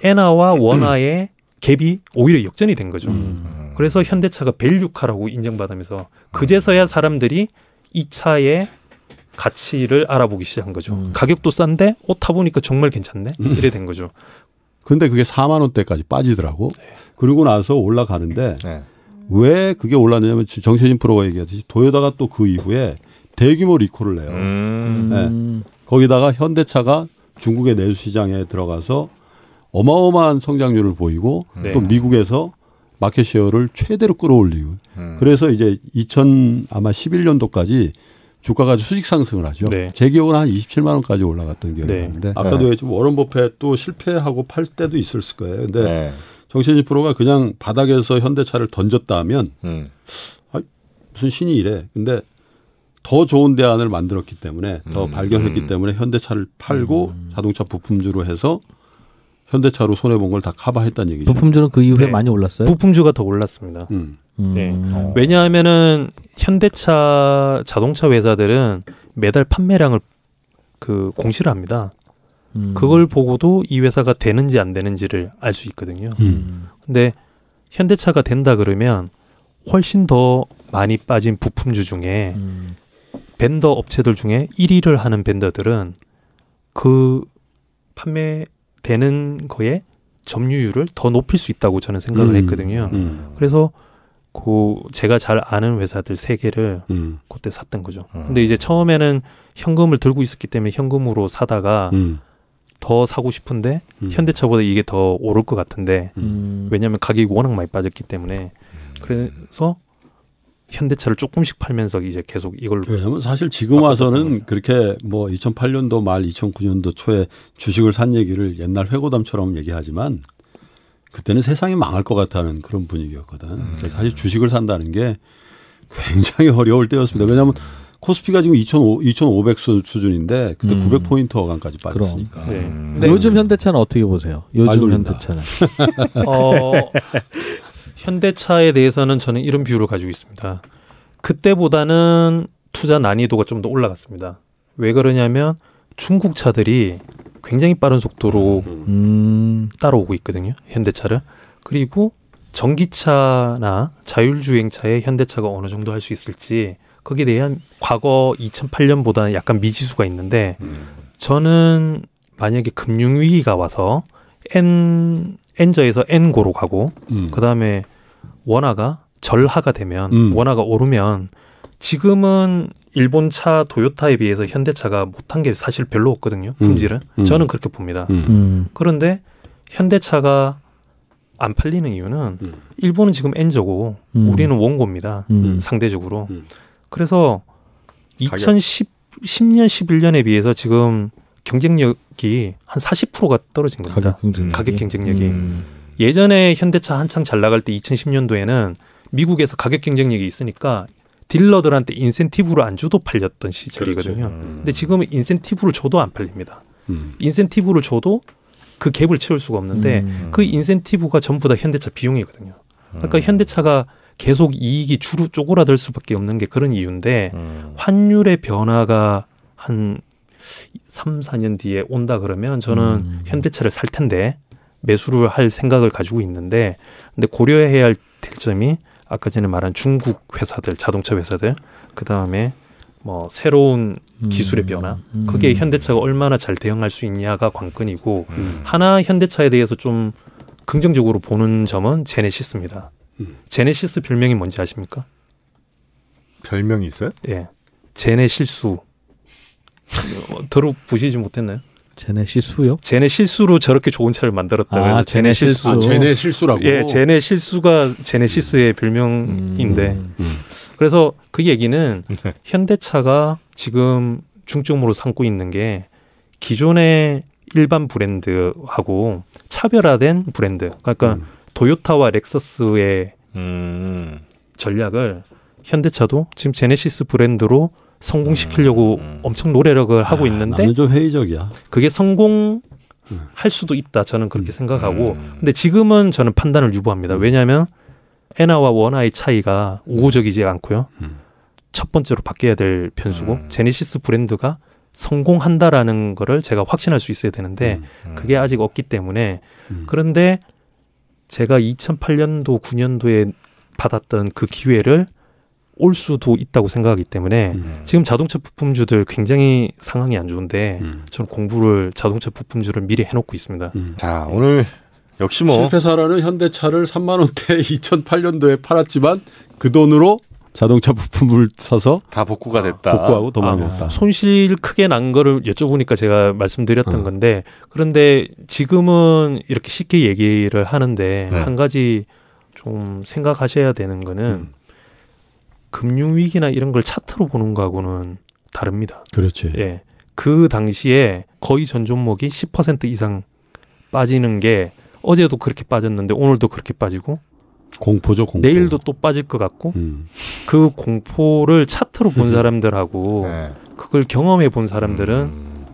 엔화와 원화의 갭이 오히려 역전이 된 거죠. 음. 그래서 현대차가 벨류카라고 인정받으면서 그제서야 사람들이 이차에 가치를 알아보기 시작한 거죠. 음. 가격도 싼데 어 타보니까 정말 괜찮네. 음. 이래 된 거죠. 근데 그게 4만 원대까지 빠지더라고. 네. 그리고 나서 올라가는데 네. 왜 그게 올랐냐면 정세진 프로가 얘기하듯이 도요다가 또 그 이후에 대규모 리콜을 내요 음. 네. 거기다가 현대차가 중국의 내수 시장에 들어가서 어마어마한 성장률을 보이고 네. 또 미국에서 마켓 쉐어를 최대로 끌어올리고 음. 그래서 이제 2000 아마 11년도까지 주가가 수직 상승을 하죠. 네. 제 기억은 한 27만 원까지 올라갔던 기억이 네. 나는데 아. 아까도 네. 워런 버핏도 실패하고 팔 때도 있었을 거예요. 근데 네. 정신지 프로가 그냥 바닥에서 현대차를 던졌다 하면 음. 아, 무슨 신이 이래. 근데 더 좋은 대안을 만들었기 때문에 더 음. 발견했기 음. 때문에 현대차를 팔고 음. 자동차 부품주로 해서 현대차로 손해 본 걸 다 커버했다는 얘기죠. 부품주는 그 이후에 네. 많이 올랐어요. 부품주가 더 올랐습니다. 음. 음. 네. 어. 왜냐하면은 현대차 자동차 회사들은 매달 판매량을 그 공시를 합니다. 음. 그걸 보고도 이 회사가 되는지 안 되는지를 알 수 있거든요. 음. 근데 현대차가 된다 그러면 훨씬 더 많이 빠진 부품주 중에 음. 벤더 업체들 중에 1위를 하는 벤더들은 그 판매 되는 거에 점유율을 더 높일 수 있다고 저는 생각을 음, 했거든요. 음. 그래서 그 제가 잘 아는 회사들 세 개를 음. 그때 샀던 거죠. 음. 근데 이제 처음에는 현금을 들고 있었기 때문에 현금으로 사다가 음. 더 사고 싶은데 음. 현대차보다 이게 더 오를 것 같은데 왜냐하면 가격이 워낙 많이 빠졌기 때문에 그래서 현대차를 조금씩 팔면서 이제 계속 이걸 왜냐면 예, 뭐 사실 지금 와서는 그렇게 뭐 2008년도 말 2009년도 초에 주식을 산 얘기를 옛날 회고담처럼 얘기하지만 그때는 세상이 망할 것 같다는 그런 분위기였거든. 음. 사실 주식을 산다는 게 굉장히 어려울 때였습니다. 왜냐하면 코스피가 지금 2,500, 2 5 0 수준인데 그때 음. 900포인트 어간까지 빠졌으니까. 네. 네. 요즘 현대차는 어떻게 보세요? 요즘 현대차는. 어, 현대차에 대해서는 저는 이런 비유를 가지고 있습니다. 그때보다는 투자 난이도가 좀 더 올라갔습니다. 왜 그러냐면 중국 차들이 굉장히 빠른 속도로 음. 따라오고 있거든요. 현대차를. 그리고 전기차나 자율주행차에 현대차가 어느 정도 할 수 있을지 거기에 대한 과거 2008년보다는 약간 미지수가 있는데 음. 저는 만약에 금융위기가 와서 N N저에서 N고로 가고 음. 그다음에 원화가 절하가 되면 음. 원화가 오르면 지금은 일본 차 도요타에 비해서 현대차가 못한 게 사실 별로 없거든요. 음. 품질은 음. 저는 그렇게 봅니다. 음. 음. 그런데 현대차가 안 팔리는 이유는 일본은 지금 엔저고 우리는 원고입니다. 상대적으로 그래서 2010 10년 11년에 비해서 지금 경쟁력이 한 40%가 떨어진 겁니다. 가격 경쟁력이. 가격 경쟁력이. 음. 예전에 현대차 한창 잘 나갈 때 2010년도에는 미국에서 가격 경쟁력이 있으니까 딜러들한테 인센티브를 안 줘도 팔렸던 시절이거든요. 그렇죠. 음. 근데 지금은 인센티브를 줘도 안 팔립니다. 음. 인센티브를 줘도 그 갭을 채울 수가 없는데 음. 그 인센티브가 전부 다 현대차 비용이거든요. 그러니까 음. 현대차가 계속 이익이 주로 쪼그라들 수밖에 없는 게 그런 이유인데 음. 환율의 변화가 한 3, 4년 뒤에 온다 그러면 저는 음. 현대차를 살 텐데 매수를 할 생각을 가지고 있는데 근데 고려해야 할 점이 아까 전에 말한 중국 회사들 자동차 회사들 그다음에 뭐 새로운 음. 기술의 음, 변화 음. 거기 현대차가 얼마나 잘 대응할 수 있냐가 관건이고 음. 하나 현대차에 대해서 좀 긍정적으로 보는 점은 제네시스입니다. 음. 제네시스 별명이 뭔지 아십니까? 별명이 있어요? 예, 제네실수 어, 들어보시지 못했나요? 제네 실수요? 제네 실수로 저렇게 좋은 차를 만들었다고 아, 제네 실수. 아, 제네 실수라고. 예, 제네 실수가 제네시스의 음. 별명인데. 음. 음. 그래서 그 얘기는 네. 현대차가 지금 중점으로 삼고 있는 게 기존의 일반 브랜드하고 차별화된 브랜드. 그러니까 음. 도요타와 렉서스의 음. 전략을 현대차도 지금 제네시스 브랜드로 성공시키려고 음, 음, 음. 엄청 노래력을 하고 아, 있는데 아, 좀 회의적이야. 그게 성공 음. 할 수도 있다. 저는 그렇게 음, 생각하고. 근데 지금은 저는 판단을 유보합니다. 왜냐하면 에나와 원아의 차이가 우호적이지 않고요. 첫 번째로 바뀌어야 될 변수고 제네시스 브랜드가 성공한다라는 거를 제가 확신할 수 있어야 되는데 그게 아직 없기 때문에 그런데 제가 2008년도 9년도에 받았던 그 기회를 올 수도 있다고 생각하기 때문에 음. 지금 자동차 부품주들 굉장히 상황이 안 좋은데 음. 저는 공부를 자동차 부품주를 미리 해놓고 있습니다. 음. 자 오늘 역시 뭐 실패사라는 현대차를 3만 원대 2008년도에 팔았지만 그 돈으로 자동차 부품을 사서 다 복구가 됐다. 복구하고 도망갔다. 아, 네. 손실 크게 난 거를 여쭤보니까 제가 말씀드렸던 어. 건데 그런데 지금은 이렇게 쉽게 얘기를 하는데 네. 한 가지 좀 생각하셔야 되는 거는 음. 금융위기나 이런 걸 차트로 보는 거하고는 다릅니다. 그렇지. 예. 그 당시에 거의 전 종목이 10% 이상 빠지는 게 어제도 그렇게 빠졌는데 오늘도 그렇게 빠지고 공포죠, 공포. 내일도 또 빠질 것 같고 음. 그 공포를 차트로 본 사람들하고 네. 그걸 경험해 본 사람들은 음.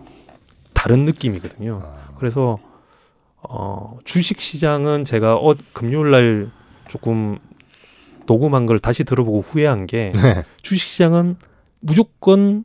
다른 느낌이거든요. 아. 그래서 어, 주식 시장은 제가 어, 금요일 날 조금 녹음한 걸 다시 들어보고 후회한 게 네. 주식시장은 무조건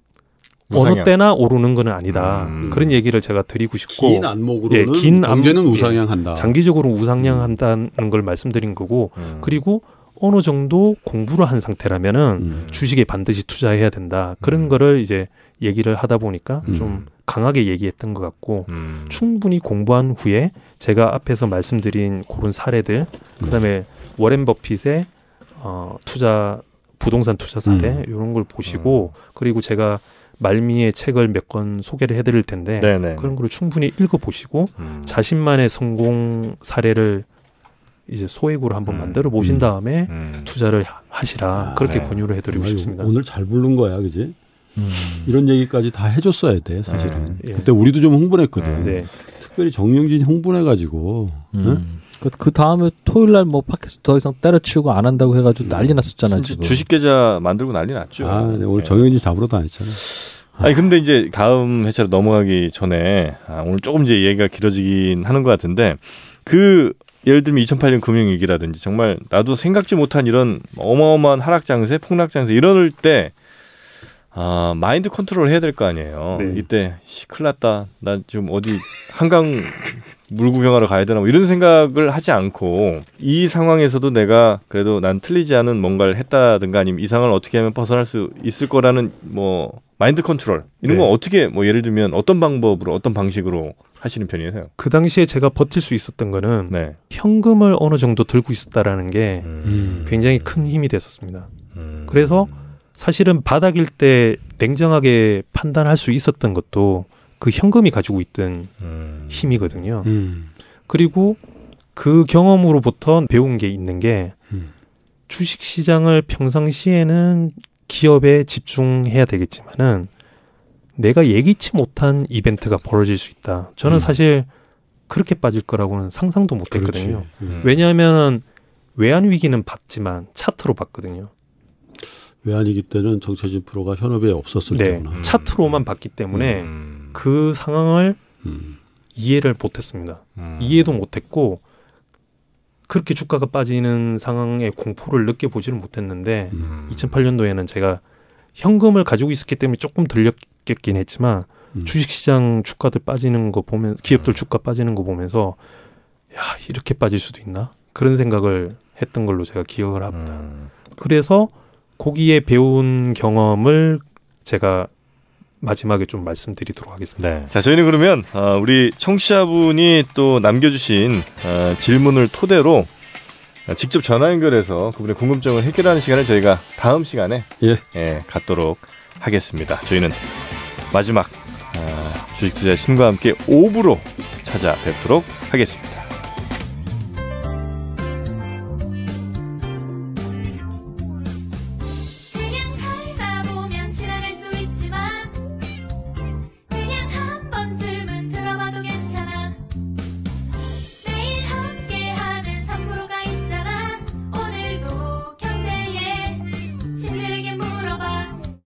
우상향. 어느 때나 오르는 건 아니다. 음. 그런 얘기를 제가 드리고 싶고 긴 안목으로는 예, 긴 경제는 암, 예. 우상향한다. 예, 장기적으로 우상향한다는 음. 걸 말씀드린 거고 음. 그리고 어느 정도 공부를 한 상태라면은 음. 주식에 반드시 투자해야 된다. 그런 음. 거를 이제 얘기를 하다 보니까 음. 좀 강하게 얘기했던 것 같고 충분히 공부한 후에 제가 앞에서 말씀드린 그런 사례들 그다음에 워렌 버핏의 어, 투자 부동산 투자 사례 음. 이런 걸 보시고 음. 그리고 제가 말미의 책을 몇 권 소개를 해드릴 텐데 네네. 그런 걸 충분히 읽어보시고 음. 자신만의 성공 사례를 이제 소액으로 한번 음. 만들어 보신 음. 다음에 음. 투자를 하시라 아, 그렇게 네. 권유를 해드리고 싶습니다. 오늘 잘 부른 거야, 그지? 이런 얘기까지 다 해줬어야 돼 사실은. 네, 예. 그때 우리도 좀 흥분했거든. 네. 특별히 정영진 흥분해가지고. 응? 그, 그 다음에 토요일 날뭐 팟캐스트 더 이상 때려치우고 안 한다고 해가지고 음. 난리 났었잖아 지금. 주식 계좌 만들고 난리 났죠. 아, 네, 오늘 예. 정현이 잡으러 다녔잖아. 아니 근데 이제 다음 회차로 넘어가기 전에 아, 오늘 조금 이제 얘기가 길어지긴 하는 것 같은데 그 예를 들면 2008년 금융위기라든지 정말 나도 생각지 못한 이런 어마어마한 하락 장세, 폭락 장세 이럴 때 아, 마인드 컨트롤 해야 될 거 아니에요. 네. 이때 시클났다. 난 지금 어디 한강 물 구경하러 가야 되나 뭐 이런 생각을 하지 않고 이 상황에서도 내가 그래도 난 틀리지 않은 뭔가를 했다든가 아니면 이상을 어떻게 하면 벗어날 수 있을 거라는 뭐 마인드 컨트롤 이런 네. 건 어떻게 뭐 예를 들면 어떤 방법으로 어떤 방식으로 하시는 편이세요? 그 당시에 제가 버틸 수 있었던 거는 네. 현금을 어느 정도 들고 있었다라는 게 음. 굉장히 큰 힘이 됐었습니다. 음. 그래서 사실은 바닥일 때 냉정하게 판단할 수 있었던 것도 그 현금이 가지고 있던 음. 힘이거든요. 음. 그리고 그 경험으로부터 배운 게 있는 게 음. 주식 시장을 평상시에는 기업에 집중해야 되겠지만은 내가 예기치 못한 이벤트가 벌어질 수 있다. 저는 음. 사실 그렇게 빠질 거라고는 상상도 못 했거든요. 음. 왜냐하면 외환 위기는 봤지만 차트로 봤거든요. 외환위기 때는 정철진 프로가 현업에 없었을 네. 때구나. 차트로만 음. 봤기 때문에 음. 그 상황을 음. 이해를 못했습니다. 음. 이해도 못했고 그렇게 주가가 빠지는 상황에 공포를 느껴보지를 못했는데 음. 2008년도에는 제가 현금을 가지고 있었기 때문에 조금 들렸겠긴 했지만 음. 주식시장 주가들 빠지는 거 보면 기업들 음. 주가 빠지는 거 보면서 야 이렇게 빠질 수도 있나 그런 생각을 했던 걸로 제가 기억을 합니다. 음. 그래서 거기에 배운 경험을 제가 마지막에 좀 말씀드리도록 하겠습니다. 네. 자, 저희는 그러면 어, 우리 청취자분이 또 남겨주신 어, 질문을 토대로 어, 직접 전화 연결해서 그분의 궁금증을 해결하는 시간을 저희가 다음 시간에 예. 예 갖도록 하겠습니다. 저희는 마지막 주식 투자의 심과 함께 5부로 찾아뵙도록 하겠습니다.